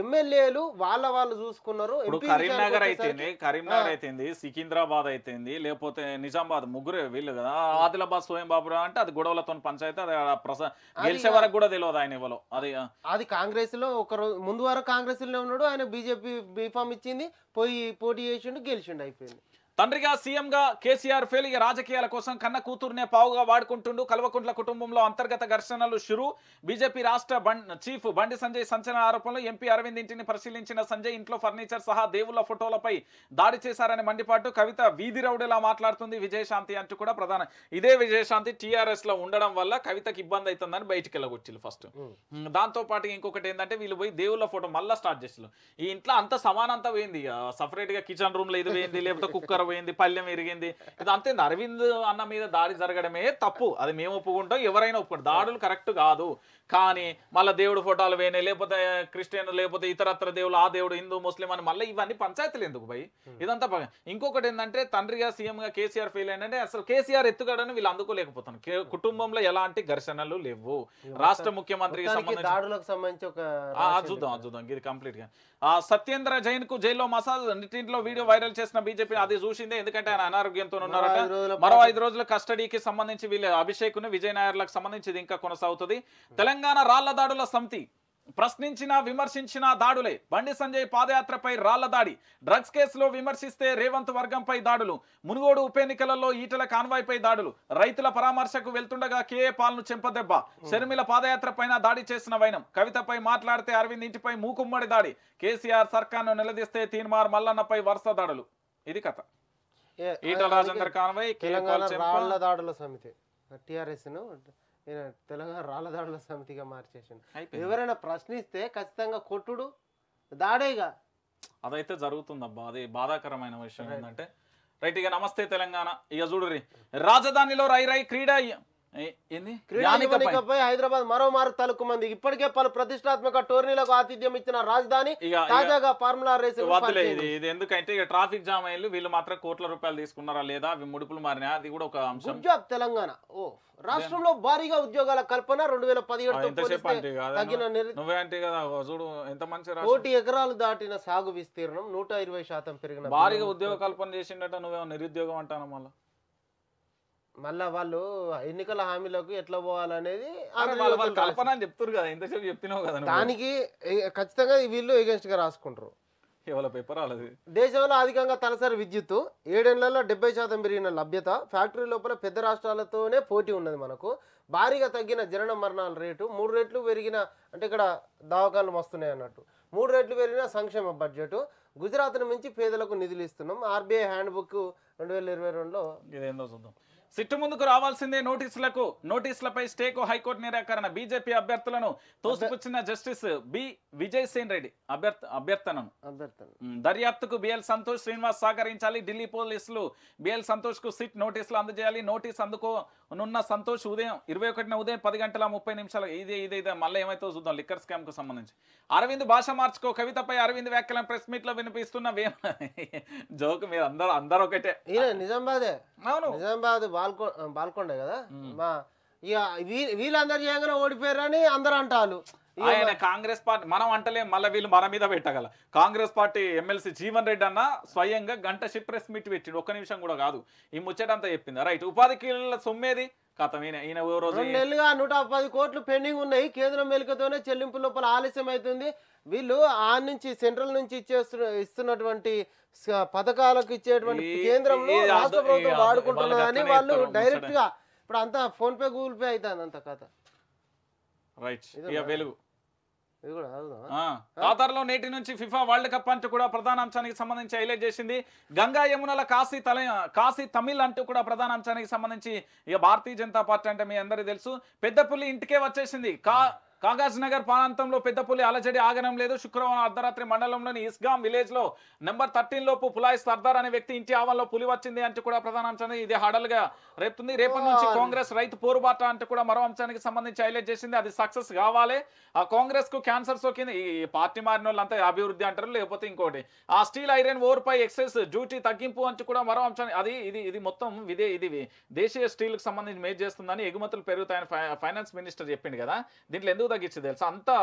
ఎమ్మెల్యేలు వాళ్ళ వాళ్ళు చూసుకున్నారు కరీంనగర్ అయితే కరీంనగర్ అయితే సికింద్రాబాద్ అయితేంది లేకపోతే నిజామాబాద్ ముగ్గురు వీళ్ళు కదా ఆదిలాబాద్ స్వయం బాబురా అంటే అది గొడవలతో పంచాయతీ అది గెలిచే వరకు కూడా తెలియదు ఆయన ఇవ్వలో అది అది కాంగ్రెస్ లో ఒక రోజు ముందు వరకు కాంగ్రెస్ లో ఉన్నాడు ఆయన బీజేపీ బీఫామ్ ఇచ్చింది పోయి పోటీ చేసిండు గెలిచిండు అయిపోయింది తండ్రిగా సీఎంగా కేసీఆర్ ఫెయిల్ రాజకీయాల కోసం కన్న కూతురునే పావుగా వాడుకుంటుండు కల్వకుంట్ల కుటుంబంలో అంతర్గత ఘర్షణలు షురు బీజేపీ రాష్ట్ర చీఫ్ బండి సంజయ్ సంచలన ఆరోపణలు ఎంపీ అరవింద్ ఇంటిని పరిశీలించిన సంజయ్ ఇంట్లో ఫర్నిచర్ సహా దేవుళ్ల ఫోటోలపై దాడి చేశారని మండిపాటు కవిత వీధి రౌడేలా మాట్లాడుతుంది విజయశాంతి అంటూ కూడా ప్రధాన ఇదే విజయశాంతి టిఆర్ఎస్ లో ఉండడం వల్ల కవితకి ఇబ్బంది అవుతుందని బయటికి వెళ్ళగొచ్చిల్లు ఫస్ట్ దాంతో పాటు ఇంకొకటి ఏంటంటే వీళ్ళు పోయి దేవుళ్ళ ఫోటో మళ్ళీ స్టార్ట్ చేసిల్లు ఈ ఇంట్లో అంత సమానంతా పోయింది సపరేట్ గా కిచెన్ రూమ్ లో ఇది పోయింది లేకపోతే కుక్కర్ పోయింది పల్లెం ఇరిగింది ఇది అంతే అరవింద్ అన్న మీద దాడి జరగడమే తప్పు అది మేము ఒప్పుకుంటాం ఎవరైనా ఒప్పుకుంటాం దాడులు కరెక్ట్ కాదు కానీ మళ్ళీ దేవుడు ఫోటోలు వేయని లేకపోతే క్రిస్టియన్ లేకపోతే ఇతరత్ర దేవుడు ఆ దేవుడు హిందూ ముస్లిం అని మళ్ళీ ఇవన్నీ పంచాయతీలు ఎందుకు పోయి hmm. ఇదంతా ఇంకొకటి ఏంటంటే తండ్రిగా సీఎంగా కేసీఆర్ ఫెయిల్ అయినంటే అసలు కేసీఆర్ ఎత్తుగాడని వీళ్ళు అందుకోలేకపోతాను hmm. కుటుంబంలో ఎలాంటి ఘర్షణలు లేవు రాష్ట్ర ముఖ్యమంత్రికి సంబంధించి చూద్దాం చూద్దాం ఇది కంప్లీట్ గా సత్యేంద్ర జైన్ కు జైల్లో మసాజ్ ఇంట్లో వీడియో hmm. వైరల్ చేసిన బీజేపీ అది చూసిందే ఎందుకంటే ఆయన అనారోగ్యంతో ఉన్నారట మరో ఐదు రోజుల కస్టడీకి సంబంధించి వీళ్ళు అభిషేక్ ను విజయ్ సంబంధించి ఇంకా కొనసాగుతుంది తెలంగాణ తెలంగాణ రాళ్ల దాడుల సమితి ప్రశ్నించిన విమర్శించిన దాడులే బండి సంజయ్ పాదయాత్రపై రాళ్ల దాడి డ్రగ్స్ కేసులో విమర్శిస్తే రేవంత్ వర్గంపై దాడులు మునుగోడు ఉప ఎన్నికలలో ఈటల కాన్వాయ్పై దాడులు రైతుల పరామర్శకు వెళ్తుండగా కేఏ పాలను చెంపదెబ్బ షర్మిల పాదయాత్ర పైన దాడి చేసిన వైనం కవితపై మాట్లాడితే అరవింద్ ఇంటిపై మూకుమ్మడి దాడి కేసీఆర్ సర్కార్ను నిలదీస్తే తీన్మార్ మల్లన్నపై వరుస దాడులు ఇది కథ ఈటల రాజేందర్ కాన్వాయ్ సమితి టిఆర్ఎస్ నేను తెలంగాణ రాళ్ళదాడుల సమితిగా మార్చేసాను ఎవరైనా ప్రశ్నిస్తే ఖచ్చితంగా కొట్టుడు దాడేగా అదైతే జరుగుతుందబ్బా అది బాధాకరమైన విషయం ఏంటంటే రైట్ ఇక నమస్తే తెలంగాణ ఇక చూడుర్రి రాజధానిలో రై రై క్రీడ హైదరాబాద్ మరో మారు మంది ఇప్పటికే పలు ప్రతిష్టాత్మక టోర్నీలకు ఆతిథ్యం ఇచ్చిన రాజధాని తాజాగా ఫార్ములా రేస్ ఇది ఎందుకంటే ఇక ట్రాఫిక్ జామ్ అయ్యి వీళ్ళు మాత్రం కోట్ల రూపాయలు తీసుకున్నారా లేదా ముడుపులు మారినా అది కూడా ఒక అంశం తెలంగాణ ఓ రాష్ట్రంలో భారీగా ఉద్యోగాల కల్పన రెండు వేల పదిహేడు కోటి ఎకరాలు దాటిన సాగు విస్తీర్ణం నూట ఇరవై శాతం పెరిగిన భారీగా ఉద్యోగ కల్పన చేసిండట నువ్వేమో నిరుద్యోగం అంటాను మళ్ళీ మళ్ళా వాళ్ళు ఎన్నికల హామీలకు ఎట్లా పోవాలనేది కల్పన అని చెప్తారు కదా చెప్పినావు కదా దానికి ఖచ్చితంగా వీళ్ళు ఎగేన్స్ట్ గా రాసుకుంటారు దేశంలో అధికంగా తలసరి విద్యుత్ ఏడేళ్లలో డెబ్బై శాతం పెరిగిన లభ్యత ఫ్యాక్టరీ లోపల పెద్ద రాష్ట్రాలతోనే పోటీ ఉన్నది మనకు భారీగా తగ్గిన జనన మరణాల రేటు మూడు రెట్లు పెరిగిన అంటే ఇక్కడ దవాఖాలు వస్తున్నాయి అన్నట్టు మూడు రెట్లు పెరిగిన సంక్షేమ బడ్జెట్ గుజరాత్ను మించి పేదలకు నిధులు ఇస్తున్నాం ఆర్బీఐ హ్యాండ్ బుక్ రెండు వేల ఇరవై రెండులో సిట్టు ముందుకు రావాల్సిందే నోటీసులకు నోటీసులపై స్టేకు హైకోర్టు నిరాకరణ బీజేపీ అభ్యర్థులను తోసిపుచ్చిన జస్టిస్ బి విజయసేన్ రెడ్డి అభ్యర్థ అభ్యర్థనను దర్యాప్తుకు బిఎల్ సంతోష్ శ్రీనివాస్ సహకరించాలి ఢిల్లీ పోలీసులు బిఎల్ సంతోష్ కు సిట్ నోటీసులు అందజేయాలి నోటీస్ అందుకోనున్న సంతోష్ ఉదయం ఇరవై ఒకటిన ఉదయం పది గంటల ముప్పై నిమిషాలు ఇదే ఇదే ఇదే మళ్ళీ ఏమైతే చూద్దాం లిక్కర్ స్కామ్ కు సంబంధించి అరవింద్ భాష మార్చుకో కవితపై అరవింద్ వ్యాఖ్యలను ప్రెస్ మీట్ లో వినిపిస్తున్న జోక్ మీరు అందరూ అందరూ ఒకటే నిజామాబాదే అవును నిజామాబాద్ బాల్కో బాల్కొండే కదా మా ఇక వీళ్ళందరు చేయగానే ఓడిపోయారని అందరు అంటారు ఆయన కాంగ్రెస్ పార్టీ మనం అంటలేం మళ్ళీ వీళ్ళు మన మీద పెట్టగల కాంగ్రెస్ పార్టీ ఎమ్మెల్సీ జీవన్ రెడ్డి అన్న స్వయంగా గంట ప్రెస్ మీట్ పెట్టిండు ఒక్క నిమిషం కూడా కాదు ఈ ముచ్చటంతా చెప్పింది రైట్ ఉపాధి కీళ్ళ సొమ్మేది నెలలుగా నూట పది కోట్లు పెండింగ్ ఉన్నాయి కేంద్రం మెలికతోనే చెల్లింపు లోపల ఆలస్యం అవుతుంది వీళ్ళు ఆ నుంచి సెంట్రల్ నుంచి ఇచ్చేస్తున్న ఇస్తున్నటువంటి పథకాలకు ఇచ్చేటువంటి కేంద్రంలో రాష్ట్ర ప్రభుత్వం వాడుకుంటున్నదని వాళ్ళు డైరెక్ట్ గా ఇప్పుడు అంతా ఫోన్ పే గూగుల్ పే అవుతుంది అంత కథ రైట్ వెలుగు నేటి నుంచి ఫిఫా వరల్డ్ కప్ అంటూ కూడా ప్రధాన అంశానికి సంబంధించి హైలైట్ చేసింది గంగా యమునల కాశీ తల కాశీ తమిళ్ అంటూ కూడా ప్రధాన అంశానికి సంబంధించి ఇక భారతీయ జనతా పార్టీ అంటే మీ అందరికీ తెలుసు పెద్దపల్లి ఇంటికే వచ్చేసింది కా కాంగ్రెస్ నగర్ ప్రాంతంలో పెద్దపల్లి అలజడి ఆగనం లేదు శుక్రవారం అర్ధరాత్రి మండలంలోని ఇస్గాం విలేజ్ లో నెంబర్ థర్టీన్ లోపు పులాయి సర్దార్ అనే వ్యక్తి ఇంటి ఆవంలో పులి వచ్చింది అంటూ కూడా ప్రధాన అంశాన్ని ఇది గా రేపుతుంది రేపటి నుంచి కాంగ్రెస్ రైతు పోరుబాట అంటూ కూడా మరో అంశానికి సంబంధించి హైలైట్ చేసింది అది సక్సెస్ కావాలి ఆ కాంగ్రెస్ కు క్యాన్సర్ సోకింది ఈ పార్టీ మారిన వాళ్ళంతా అభివృద్ధి అంటారు లేకపోతే ఇంకోటి ఆ స్టీల్ ఐరన్ ఓర్ పై ఎక్సైజ్ డ్యూటీ తగ్గింపు అంటూ కూడా మరో అంశాన్ని అది ఇది ఇది మొత్తం ఇదే ఇది దేశీయ స్టీల్ కు సంబంధించి మేజ్ చేస్తుందని ఎగుమతులు పెరుగుతాయని ఫైనాన్స్ మినిస్టర్ చెప్పింది కదా దీంట్లో ఎందుకు తగ్గించి తెలుసు అంతా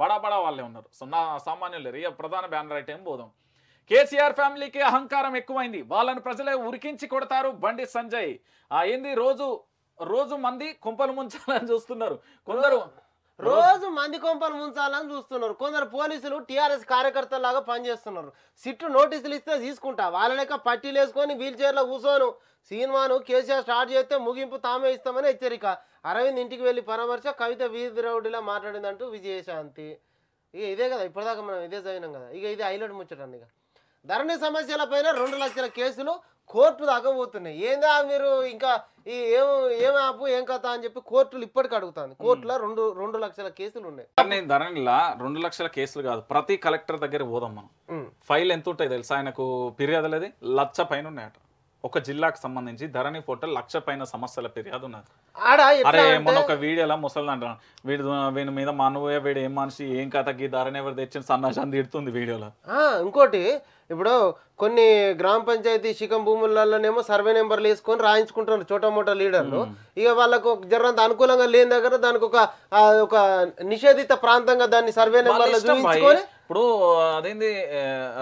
బడా బడా వాళ్ళే ఉన్నారు నా సామాన్యులు లేరు ప్రధాన బ్యానర్ ఐటెం పోదాం కేసీఆర్ ఫ్యామిలీకి అహంకారం ఎక్కువైంది వాళ్ళని ప్రజలే ఉరికించి కొడతారు బండి సంజయ్ ఏంది రోజు రోజు మంది కుంపలు ముంచాలని చూస్తున్నారు కొందరు రోజు మంది కొంపలు ముంచాలని చూస్తున్నారు కొందరు పోలీసులు టీఆర్ఎస్ కార్యకర్తలాగా పనిచేస్తున్నారు సిట్టు నోటీసులు ఇస్తే తీసుకుంటా వాళ్ళ లెక్క పట్టీలు వేసుకొని వీల్ చైర్లో కూర్చోను సినిమాను కేసీఆర్ స్టార్ట్ చేస్తే ముగింపు తామే ఇస్తామని హెచ్చరిక అరవింద్ ఇంటికి వెళ్ళి పరామర్శ కవిత వీధి రౌడీలా మాట్లాడిందంటూ విజయశాంతి ఇక ఇదే కదా ఇప్పటిదాకా మనం ఇదే చదివినాం కదా ఇక ఇది హైలైట్ ముచ్చటండి ఇక ధరణి సమస్యలపైన రెండు లక్షల కేసులు కోర్టు దాకా ఏందా మీరు ఇంకా ఈ ఏం ఏం ఆపు ఏం కథ అని చెప్పి కోర్టులు ఇప్పటికి అడుగుతాను కోర్టులో రెండు రెండు లక్షల కేసులు ఉన్నాయి ధరణిలా రెండు లక్షల కేసులు కాదు ప్రతి కలెక్టర్ దగ్గర పోదాం మనం ఫైల్ ఎంత ఉంటాయి తెలుసా ఆయనకు ఫిర్యాదు లేదు లచ్చ పైన ఉన్నాయట ఒక జిల్లాకు సంబంధించి ధరణి పోర్టల్ లక్ష పైన సమస్యల ఫిర్యాదు ఉన్నది అరే మన ఒక వీడియోలా ముసలి అంటున్నాను వీడి వీని మీద మనవే వీడు ఏం మనిషి ఏం కథకి ధరణి ఎవరు తెచ్చిన సన్నాశాన్ని తిడుతుంది వీడియోలో ఇంకోటి ఇప్పుడు కొన్ని గ్రామ పంచాయతీ శిఖం భూములలోనేమో సర్వే నెంబర్లు వేసుకొని రాయించుకుంటున్నారు చోట లీడర్లు ఇక వాళ్ళకు జరంత అనుకూలంగా లేని దగ్గర దానికి ఒక ఒక నిషేధిత ప్రాంతంగా దాన్ని సర్వే నెంబర్లు చూపించుకొని ఇప్పుడు అదేంది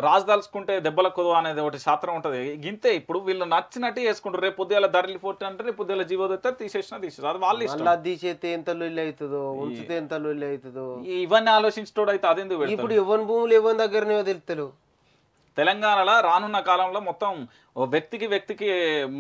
రాజదాల్చుకుంటే దెబ్బల కుదువ అనేది ఒకటి శాస్త్రం ఉంటుంది గింతే ఇప్పుడు వీళ్ళు నచ్చినట్టు వేసుకుంటారు రేపు పొద్దుల ధరలు పోటీ అంటే రేపు పొద్దుల జీవోదత్తే తీసేసిన తీసేస్తారు అది వాళ్ళు మళ్ళా తీసేస్తే ఎంత లొల్లి అవుతుందో ఉంచితే ఎంత లొల్లి అవుతుందో ఇవన్నీ ఆలోచించడం అయితే అదేందుకు ఇప్పుడు ఇవ్వని భూములు ఇవ్వని దగ్గరనే తెలుస్తారు తెలంగాణలో రానున్న కాలంలో మొత్తం వ్యక్తికి వ్యక్తికి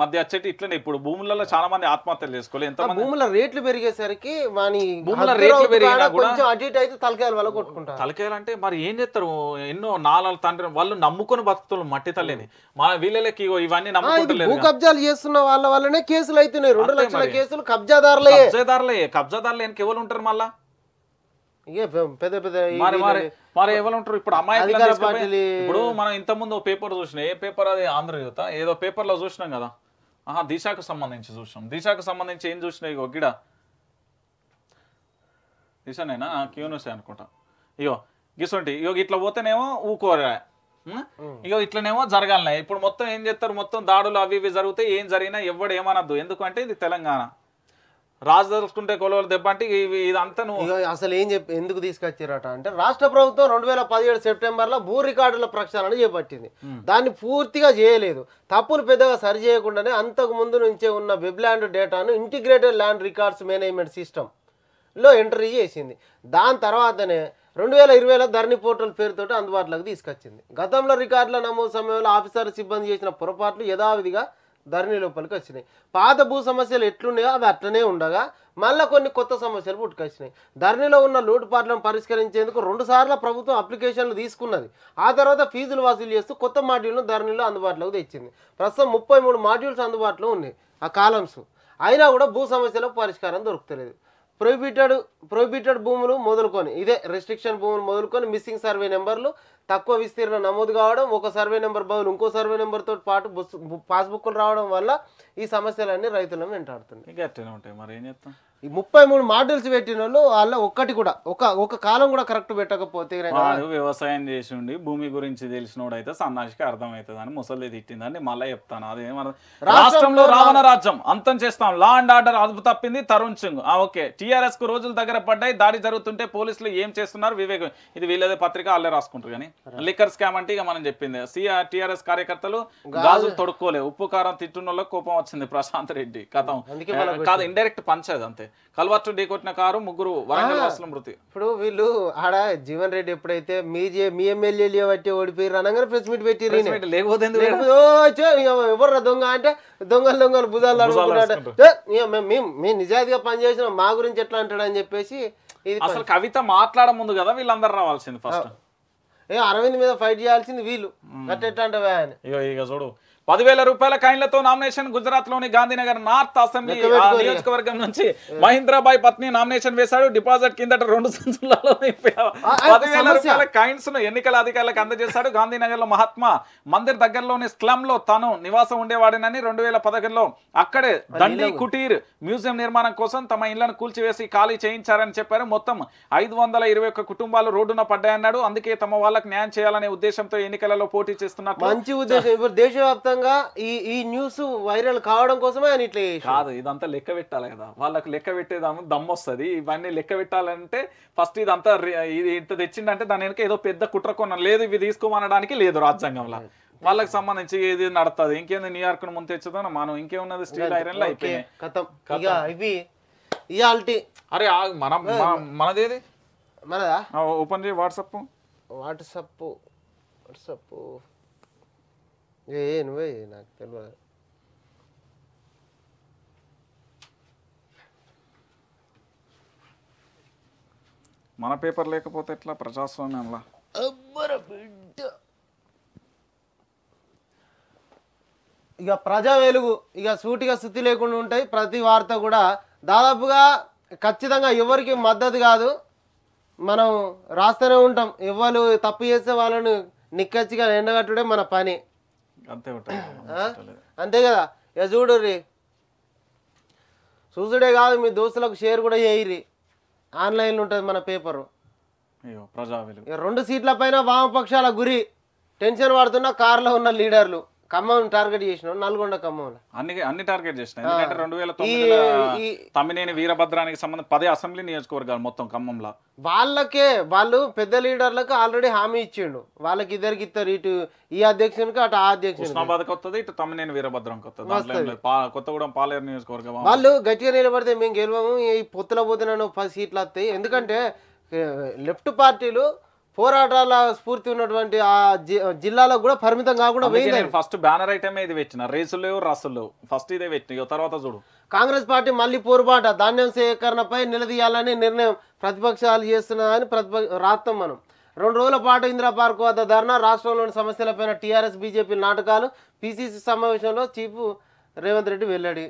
మధ్య వచ్చేటి ఇట్లనే ఇప్పుడు భూములలో చాలా మంది ఆత్మహత్యలు చేసుకోలేదు ఎంత భూముల రేట్లు పెరిగేసరికి వాని భూముల రేట్లు పెరిగినా కూడా అటు ఇటు అయితే తలకాయలు వల్ల కొట్టుకుంటారు తలకాయలు అంటే మరి ఏం చేస్తారు ఎన్నో నాలుగు తండ్రి వాళ్ళు నమ్ముకుని బతుకుతులు మట్టి తల్లిని మన వీళ్ళకి ఇవన్నీ నమ్ముకుంటలేదు కబ్జాలు చేస్తున్న వాళ్ళ వల్లనే కేసులు అవుతున్నాయి రెండు లక్షల కేసులు కబ్జాదారులే కబ్జాదారులే కబ్జాదారులు వెనక ఎవరు ఉంటారు మళ్ళీ పెద్ద పెద్ద మరి మరి మరి ఎవరు ఉంటారు ఇప్పుడు అమ్మాయి ఇప్పుడు మనం ఇంత ముందు పేపర్ చూసిన ఏ పేపర్ అది ఆంధ్ర ఏదో పేపర్ లో చూసినాం కదా ఆహా దిశాకు సంబంధించి చూసినాం దిశాకు సంబంధించి ఏం చూసినాయి ఇగో గిడ దిశనేనా క్యూనోసే అనుకుంటా ఇగో గిసొంటి ఇగో ఇట్లా పోతేనేమో ఊకోరా ఇగో ఇట్లనేమో జరగాలన్నాయి ఇప్పుడు మొత్తం ఏం చేస్తారు మొత్తం దాడులు అవి ఇవి జరిగితే ఏం జరిగినా ఎవడు ఏమనద్దు ఎందుకంటే ఇది తెలంగాణ రాజు తలుచుకుంటే కొలవలు దెబ్బ అంటే ఇదంతా నువ్వు అసలు ఏం చెప్పి ఎందుకు తీసుకొచ్చారట అంటే రాష్ట్ర ప్రభుత్వం రెండు వేల పదిహేడు సెప్టెంబర్లో భూ రికార్డుల ప్రక్షాళన చేపట్టింది దాన్ని పూర్తిగా చేయలేదు తప్పులు పెద్దగా సరి చేయకుండానే అంతకు ముందు నుంచే ఉన్న వెబ్ ల్యాండ్ డేటాను integrated land records management system లో ఎంట్రీ చేసింది దాని తర్వాతనే రెండు వేల ఇరవైలో ధరణి పోర్టల్ పేరుతో అందుబాటులోకి తీసుకొచ్చింది గతంలో రికార్డుల నమోదు సమయంలో ఆఫీసర్ సిబ్బంది చేసిన పొరపాట్లు యథావిధిగా ధరణి లోపలికి వచ్చినాయి పాత భూ సమస్యలు ఎట్లున్నాయో అవి అట్లనే ఉండగా మళ్ళీ కొన్ని కొత్త సమస్యలు పుట్టుకొచ్చినాయి ధరణిలో ఉన్న లోటుపాట్లను పరిష్కరించేందుకు రెండు సార్లు ప్రభుత్వం అప్లికేషన్లు తీసుకున్నది ఆ తర్వాత ఫీజులు వసూలు చేస్తూ కొత్త మాడ్యూల్ను ధరణిలో అందుబాటులోకి తెచ్చింది ప్రస్తుతం ముప్పై మూడు మాడ్యూల్స్ అందుబాటులో ఉన్నాయి ఆ కాలమ్స్ అయినా కూడా భూ సమస్యలకు పరిష్కారం దొరుకుతలేదు ప్రొహిబిటెడ్ ప్రొహిబిటెడ్ భూములు మొదలుకొని ఇదే రెస్ట్రిక్షన్ భూములు మొదలుకొని మిస్సింగ్ సర్వే నెంబర్లు తక్కువ విస్తీర్ణ నమోదు కావడం ఒక సర్వే నెంబర్ బదులు ఇంకో సర్వే నెంబర్తో పాటు పాస్బుక్లు రావడం వల్ల ఈ సమస్యలన్నీ రైతులను వెంటాడుతున్నాయి ఉంటాయి మరి ఏం చెప్తాం ఈ ముప్పై మూడు మాడ్యూల్స్ పెట్టిన వాళ్ళు వాళ్ళ ఒక్కటి కూడా ఒక ఒక కాలం కూడా కరెక్ట్ పెట్టకపోతే వ్యవసాయం చేసి ఉండి భూమి గురించి తెలిసినోడు అయితే సన్నాసికి అర్థమవుతుంది ముసలి తిట్టిందని మళ్ళీ చెప్తాను అదే మన రాష్ట్రంలో రావణ రాజ్యం అంతం చేస్తాం లా అండ్ ఆర్డర్ అదుపు తప్పింది తరుణ్ సింగ్ ఓకే టీఆర్ఎస్ కు రోజులు దగ్గర పడ్డాయి దాడి జరుగుతుంటే పోలీసులు ఏం చేస్తున్నారు వివేక్ ఇది వీళ్ళదే పత్రిక వాళ్ళే రాసుకుంటారు కానీ లిక్కర్ స్కామ్ అంటే ఇక మనం చెప్పింది సిఆర్ టీఆర్ఎస్ కార్యకర్తలు గాజులు తొడుక్కోలే ఉప్పు కారం తిట్టున్న కోపం వచ్చింది ప్రశాంత్ రెడ్డి కథం కాదు ఇండైరెక్ట్ పంచేది అంతే కల్వర్టు డీకొట్టిన కారు ముగ్గురు వరంగల్ మృతి ఇప్పుడు వీళ్ళు ఆడ జీవన్ రెడ్డి ఎప్పుడైతే మీ మీ ఎమ్మెల్యేలు బట్టి ఓడిపోయారు అనగానే ప్రెస్ మీట్ పెట్టి లేకపోతే ఎవరు దొంగ అంటే దొంగలు దొంగలు భుజాలు అడుగుతున్నాడు మేము నిజాయితీగా పనిచేసిన మా గురించి ఎట్లా అంటాడు అని చెప్పేసి ఇది అసలు కవిత మాట్లాడ ముందు కదా వీళ్ళందరూ రావాల్సింది ఫస్ట్ ఏ అరవింద్ మీద ఫైట్ చేయాల్సింది వీళ్ళు అట్ట ఎట్లా అంటే ఇక చూడు పదివేల రూపాయల కాయిన్లతో నామినేషన్ గుజరాత్ లోని గాంధీనగర్ నార్త్ అసెంబ్లీ నియోజకవర్గం నుంచి మహేంద్రబాయ్ పత్ని నామినేషన్ వేశాడు డిపాజిట్ కిందట రెండు సంచులలో పదివేల రూపాయల కాయిన్స్ ను ఎన్నికల అధికారులకు అందజేశాడు గాంధీనగర్ లో మహాత్మా మందిర్ దగ్గరలోని స్లమ్ లో తను నివాసం ఉండేవాడినని రెండు వేల పదకొండులో అక్కడే దండి కుటీర్ మ్యూజియం నిర్మాణం కోసం తమ ఇళ్లను కూల్చివేసి ఖాళీ చేయించారని చెప్పారు మొత్తం ఐదు వందల ఇరవై ఒక్క కుటుంబాలు రోడ్డున పడ్డాయన్నాడు అందుకే తమ వాళ్ళకు న్యాయం చేయాలనే ఉద్దేశంతో ఎన్నికలలో పోటీ చేస్తున్నారు మంచి ఉద్దేశం దేశవ్యాప్తంగా ప్రమాదంగా ఈ ఈ న్యూస్ వైరల్ కావడం కోసమే ఆయన ఇట్లా కాదు ఇదంతా లెక్క పెట్టాలి కదా వాళ్ళకు లెక్క పెట్టేదాము వస్తుంది ఇవన్నీ లెక్క పెట్టాలంటే ఫస్ట్ ఇదంతా ఇది ఇంత తెచ్చిందంటే దాని వెనక ఏదో పెద్ద కుట్ర కుట్రకోణం లేదు ఇవి తీసుకోమనడానికి లేదు రాజ్యాంగంలో వాళ్ళకి సంబంధించి ఏది నడుతుంది ఇంకేంది న్యూయార్క్ ముందు తెచ్చుదాం మనం ఇంకేమున్నది స్టీల్ ఐరన్ లో ఇవి ఇయాల్టి అరే మనం మనదేది మనదా ఓపెన్ చేయి వాట్సాప్ వాట్సప్ వాట్సప్ ఏ నువ్వే నాకు తెలియదు మన పేపర్ లేకపోతే ఎట్లా ప్రజాస్వామ్యంలా బిడ్డ ఇక ప్రజా వెలుగు ఇక సూటిగా శుద్ధి లేకుండా ఉంటాయి ప్రతి వార్త కూడా దాదాపుగా ఖచ్చితంగా ఎవరికి మద్దతు కాదు మనం రాస్తూనే ఉంటాం ఎవరు తప్పు చేస్తే వాళ్ళను నిక్కచ్చిగా ఎండగట్టుడే మన పని అంతే కదా ఇక రీ చూసుడే కాదు మీ దోస్తులకు షేర్ కూడా చేయరి ఆన్లైన్లో ఉంటుంది మన పేపరు రెండు సీట్ల పైన వామపక్షాల గురి టెన్షన్ పడుతున్న కార్లో ఉన్న లీడర్లు ఖమ్మం టార్గెట్ చేసిన నల్గొండ ఖమ్మంలో అన్ని అన్ని టార్గెట్ చేసిన ఎందుకంటే రెండు వేల తమ్మినేని వీరభద్రానికి సంబంధం పదే అసెంబ్లీ నియోజకవర్గాలు మొత్తం ఖమ్మంలో వాళ్ళకే వాళ్ళు పెద్ద లీడర్లకు ఆల్రెడీ హామీ ఇచ్చిండు వాళ్ళకి ఇద్దరికి ఇస్తారు ఇటు ఈ అధ్యక్షునికి అటు ఆ అధ్యక్షుడు వస్తుంది ఇటు తమ్మినేని వీరభద్రంకి కొత్తగూడెం పాలేరు నియోజకవర్గం వాళ్ళు గట్టిగా నిలబడితే మేము గెలవము ఈ పొత్తుల పోతున్నాను పది సీట్లు వస్తాయి ఎందుకంటే లెఫ్ట్ పార్టీలు పోరాటాల స్ఫూర్తి ఉన్నటువంటి ఆ జిల్లాలకు కూడా పరిమితం కాకుండా ఫస్ట్ బ్యానర్ ఐటమ్ ఇది పెట్టిన రేసులు లేవు రసులు లేవు ఫస్ట్ ఇదే పెట్టిన తర్వాత చూడు కాంగ్రెస్ పార్టీ మళ్ళీ పోరుబాట ధాన్యం సేకరణపై నిలదీయాలని నిర్ణయం ప్రతిపక్షాలు చేస్తున్నాయని ప్రతిపక్ష రాస్తాం మనం రెండు రోజుల పాటు ఇందిరా పార్క్ వద్ద ధర్నా రాష్ట్రంలోని సమస్యలపైన టీఆర్ఎస్ బీజేపీ నాటకాలు పీసీసీ సమావేశంలో చీఫ్ రేవంత్ రెడ్డి వెల్లడి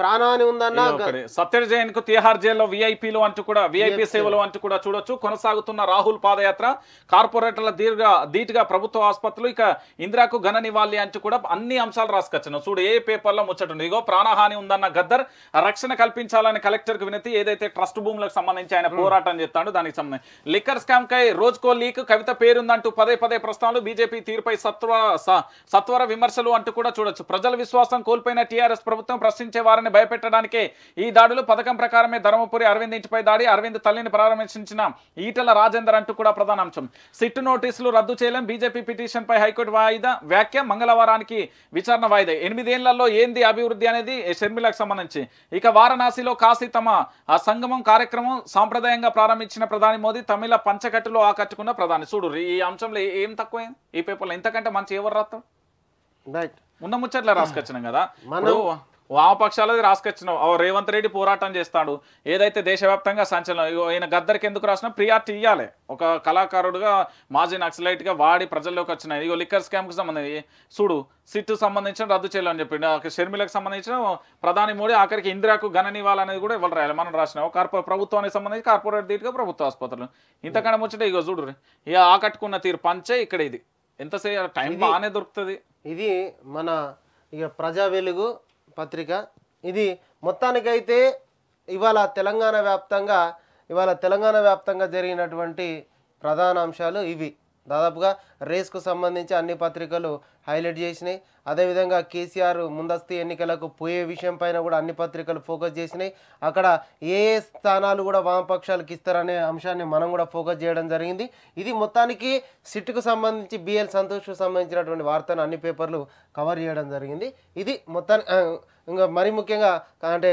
ప్రాణాన్ని ఉందన్నా సత్యడ జైన్ కు తిహార్ జైల్లో విఐపీలు అంటూ కూడా విఐపీ సేవలు అంటూ కూడా చూడొచ్చు కొనసాగుతున్న రాహుల్ పాదయాత్ర కార్పొరేటర్ల దీర్ఘ ధీటుగా ప్రభుత్వ ఆసుపత్రులు ఇక ఇందిరాకు ఘన నివాళి అంటూ కూడా అన్ని అంశాలు రాసుకొచ్చాను చూడు ఏ పేపర్లో ముచ్చటండి ఇగో ప్రాణహాని ఉందన్న గద్దర్ రక్షణ కల్పించాలని కలెక్టర్ కు వినతి ఏదైతే ట్రస్ట్ భూములకు సంబంధించి ఆయన పోరాటం చెప్తాడు దానికి సంబంధించి లిక్కర్ స్కామ్ కై రోజుకో లీక్ కవిత పేరుందంటూ పదే పదే ప్రస్తావనలు బీజేపీ తీరుపై సత్వర సత్వర విమర్శలు అంటూ కూడా చూడొచ్చు ప్రజల విశ్వాసం కోల్పోయిన టీఆర్ఎస్ ప్రభుత్వం ప్రశ్నించే వారిని భయపెట్టడానికే ఈ దాడులు పథకం ప్రకారమే ధర్మపురి అరవింద్ ఇంటిపై దాడి అరవింద్ తల్లిని ప్రారంభించిన ఈటల రాజేందర్ అంటూ కూడా ప్రధాన అంశం సిట్టు నోటీసులు రద్దు చేయలేం బీజేపీ పిటిషన్ పై హైకోర్టు వాయిదా వ్యాఖ్య మంగళవారానికి విచారణ వాయిదా ఎనిమిదేళ్లలో ఏంది అభివృద్ధి అనేది షర్మిలకు సంబంధించి ఇక వారణాసిలో కాశీ తమ సంగమం కార్యక్రమం సాంప్రదాయంగా ప్రారంభించిన ప్రధాని మోదీ తమిళ పంచకట్టులో ఆకట్టుకున్న ప్రధాని చూడు ఈ అంశంలో ఏం తక్కువ ఈ పేపర్లో ఇంతకంటే మంచి ఎవరు రాస్తాం ఉన్న ముచ్చట్లా రాసుకొచ్చినాం కదా మనం వామపక్షాలది రాసుకొచ్చినావు రేవంత్ రెడ్డి పోరాటం చేస్తాడు ఏదైతే దేశవ్యాప్తంగా సంచలనం ఈయన గద్దరికి ఎందుకు రాసినా ప్రియార్టీ ఇవ్వాలి ఒక కళాకారుడుగా మాజీ నక్సలైట్గా వాడి ప్రజల్లోకి వచ్చినాయి ఇగో లిక్కర్ స్కామ్కి సంబంధించి చూడు సిట్టు సంబంధించిన రద్దు చేయాలని చెప్పిండు షర్మిలకు సంబంధించిన ప్రధాని మోడీ ఆఖరికి ఇందిరాకు గణ కూడా ఇవ్వాలి రాయాలి మనం రాసినాం కార్పొ ప్రభుత్వానికి సంబంధించి కార్పొరేట్ తీటుగా ప్రభుత్వ ఆసుపత్రులు ఇంతకన్నా ముచ్చట ఇగో చూడు ఇక ఆకట్టుకున్న తీరు పంచే ఇక్కడ ఇది ఎంతసేపు టైం బాగానే దొరుకుతుంది ఇది మన ఇక ప్రజా వెలుగు పత్రిక ఇది మొత్తానికైతే ఇవాళ తెలంగాణ వ్యాప్తంగా ఇవాళ తెలంగాణ వ్యాప్తంగా జరిగినటువంటి ప్రధాన అంశాలు ఇవి దాదాపుగా రేస్కు సంబంధించి అన్ని పత్రికలు హైలైట్ చేసినాయి అదేవిధంగా కేసీఆర్ ముందస్తు ఎన్నికలకు పోయే విషయం పైన కూడా అన్ని పత్రికలు ఫోకస్ చేసినాయి అక్కడ ఏ ఏ స్థానాలు కూడా వామపక్షాలకు ఇస్తారనే అంశాన్ని మనం కూడా ఫోకస్ చేయడం జరిగింది ఇది మొత్తానికి సిట్కు సంబంధించి బిఎల్ సంతోష్కు సంబంధించినటువంటి వార్తను అన్ని పేపర్లు కవర్ చేయడం జరిగింది ఇది మొత్తానికి ఇంకా మరి ముఖ్యంగా అంటే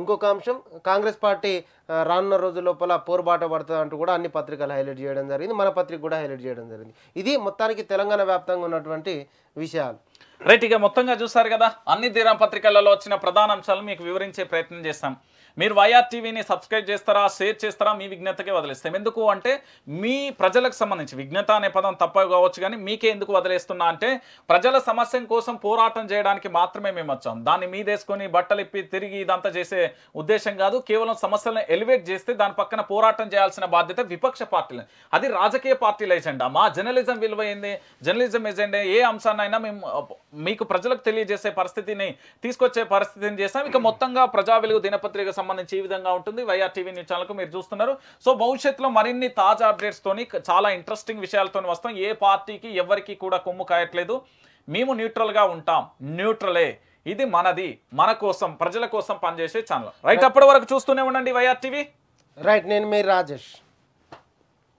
ఇంకొక అంశం కాంగ్రెస్ పార్టీ రానున్న రోజుల లోపల పోరుబాట పడుతుంది అంటూ కూడా అన్ని పత్రికలు హైలైట్ చేయడం జరిగింది మన పత్రిక కూడా హైలైట్ చేయడం జరిగింది ఇది మొత్తానికి తెలంగాణ వ్యాప్తంగా ఉన్నటువంటి విషయాలు రైట్ ఇక మొత్తంగా చూస్తారు కదా అన్ని పత్రికలలో వచ్చిన ప్రధాన అంశాలు మీకు వివరించే ప్రయత్నం చేస్తాం మీరు వైఆర్ టీవీని సబ్స్క్రైబ్ చేస్తారా షేర్ చేస్తారా మీ విజ్ఞతకే వదిలేస్తాం ఎందుకు అంటే మీ ప్రజలకు సంబంధించి విజ్ఞత అనే పదం తప్ప కావచ్చు కానీ మీకే ఎందుకు వదిలేస్తున్నా అంటే ప్రజల సమస్య కోసం పోరాటం చేయడానికి మాత్రమే మేము వచ్చాం దాన్ని మీదేసుకొని బట్టలు ఇప్పి తిరిగి ఇదంతా చేసే ఉద్దేశం కాదు కేవలం సమస్యలను ఎలివేట్ చేస్తే దాని పక్కన పోరాటం చేయాల్సిన బాధ్యత విపక్ష పార్టీలు అది రాజకీయ పార్టీల ఎజెండా మా జర్నలిజం విలువ ఏంది జర్నలిజం ఎజెండా ఏ అంశాన్నైనా మేము మీకు ప్రజలకు తెలియజేసే పరిస్థితిని తీసుకొచ్చే పరిస్థితిని చేస్తాం ఇక మొత్తంగా ప్రజా వెలుగు దినపత్రిక సంబంధించి ఈ విధంగా ఉంటుంది వైఆర్ టీవీ న్యూస్ ఛానల్కు మీరు చూస్తున్నారు సో భవిష్యత్తులో మరిన్ని తాజా అప్డేట్స్తోని చాలా ఇంట్రెస్టింగ్ విషయాలతో వస్తాం ఏ పార్టీకి ఎవరికి కూడా కొమ్ము కాయట్లేదు మేము న్యూట్రల్గా ఉంటాం న్యూట్రలే ఇది మనది మన కోసం ప్రజల కోసం పనిచేసే ఛానల్ రైట్ అప్పటి వరకు చూస్తూనే ఉండండి వైఆర్ టీవీ రైట్ నేను మీరు రాజేష్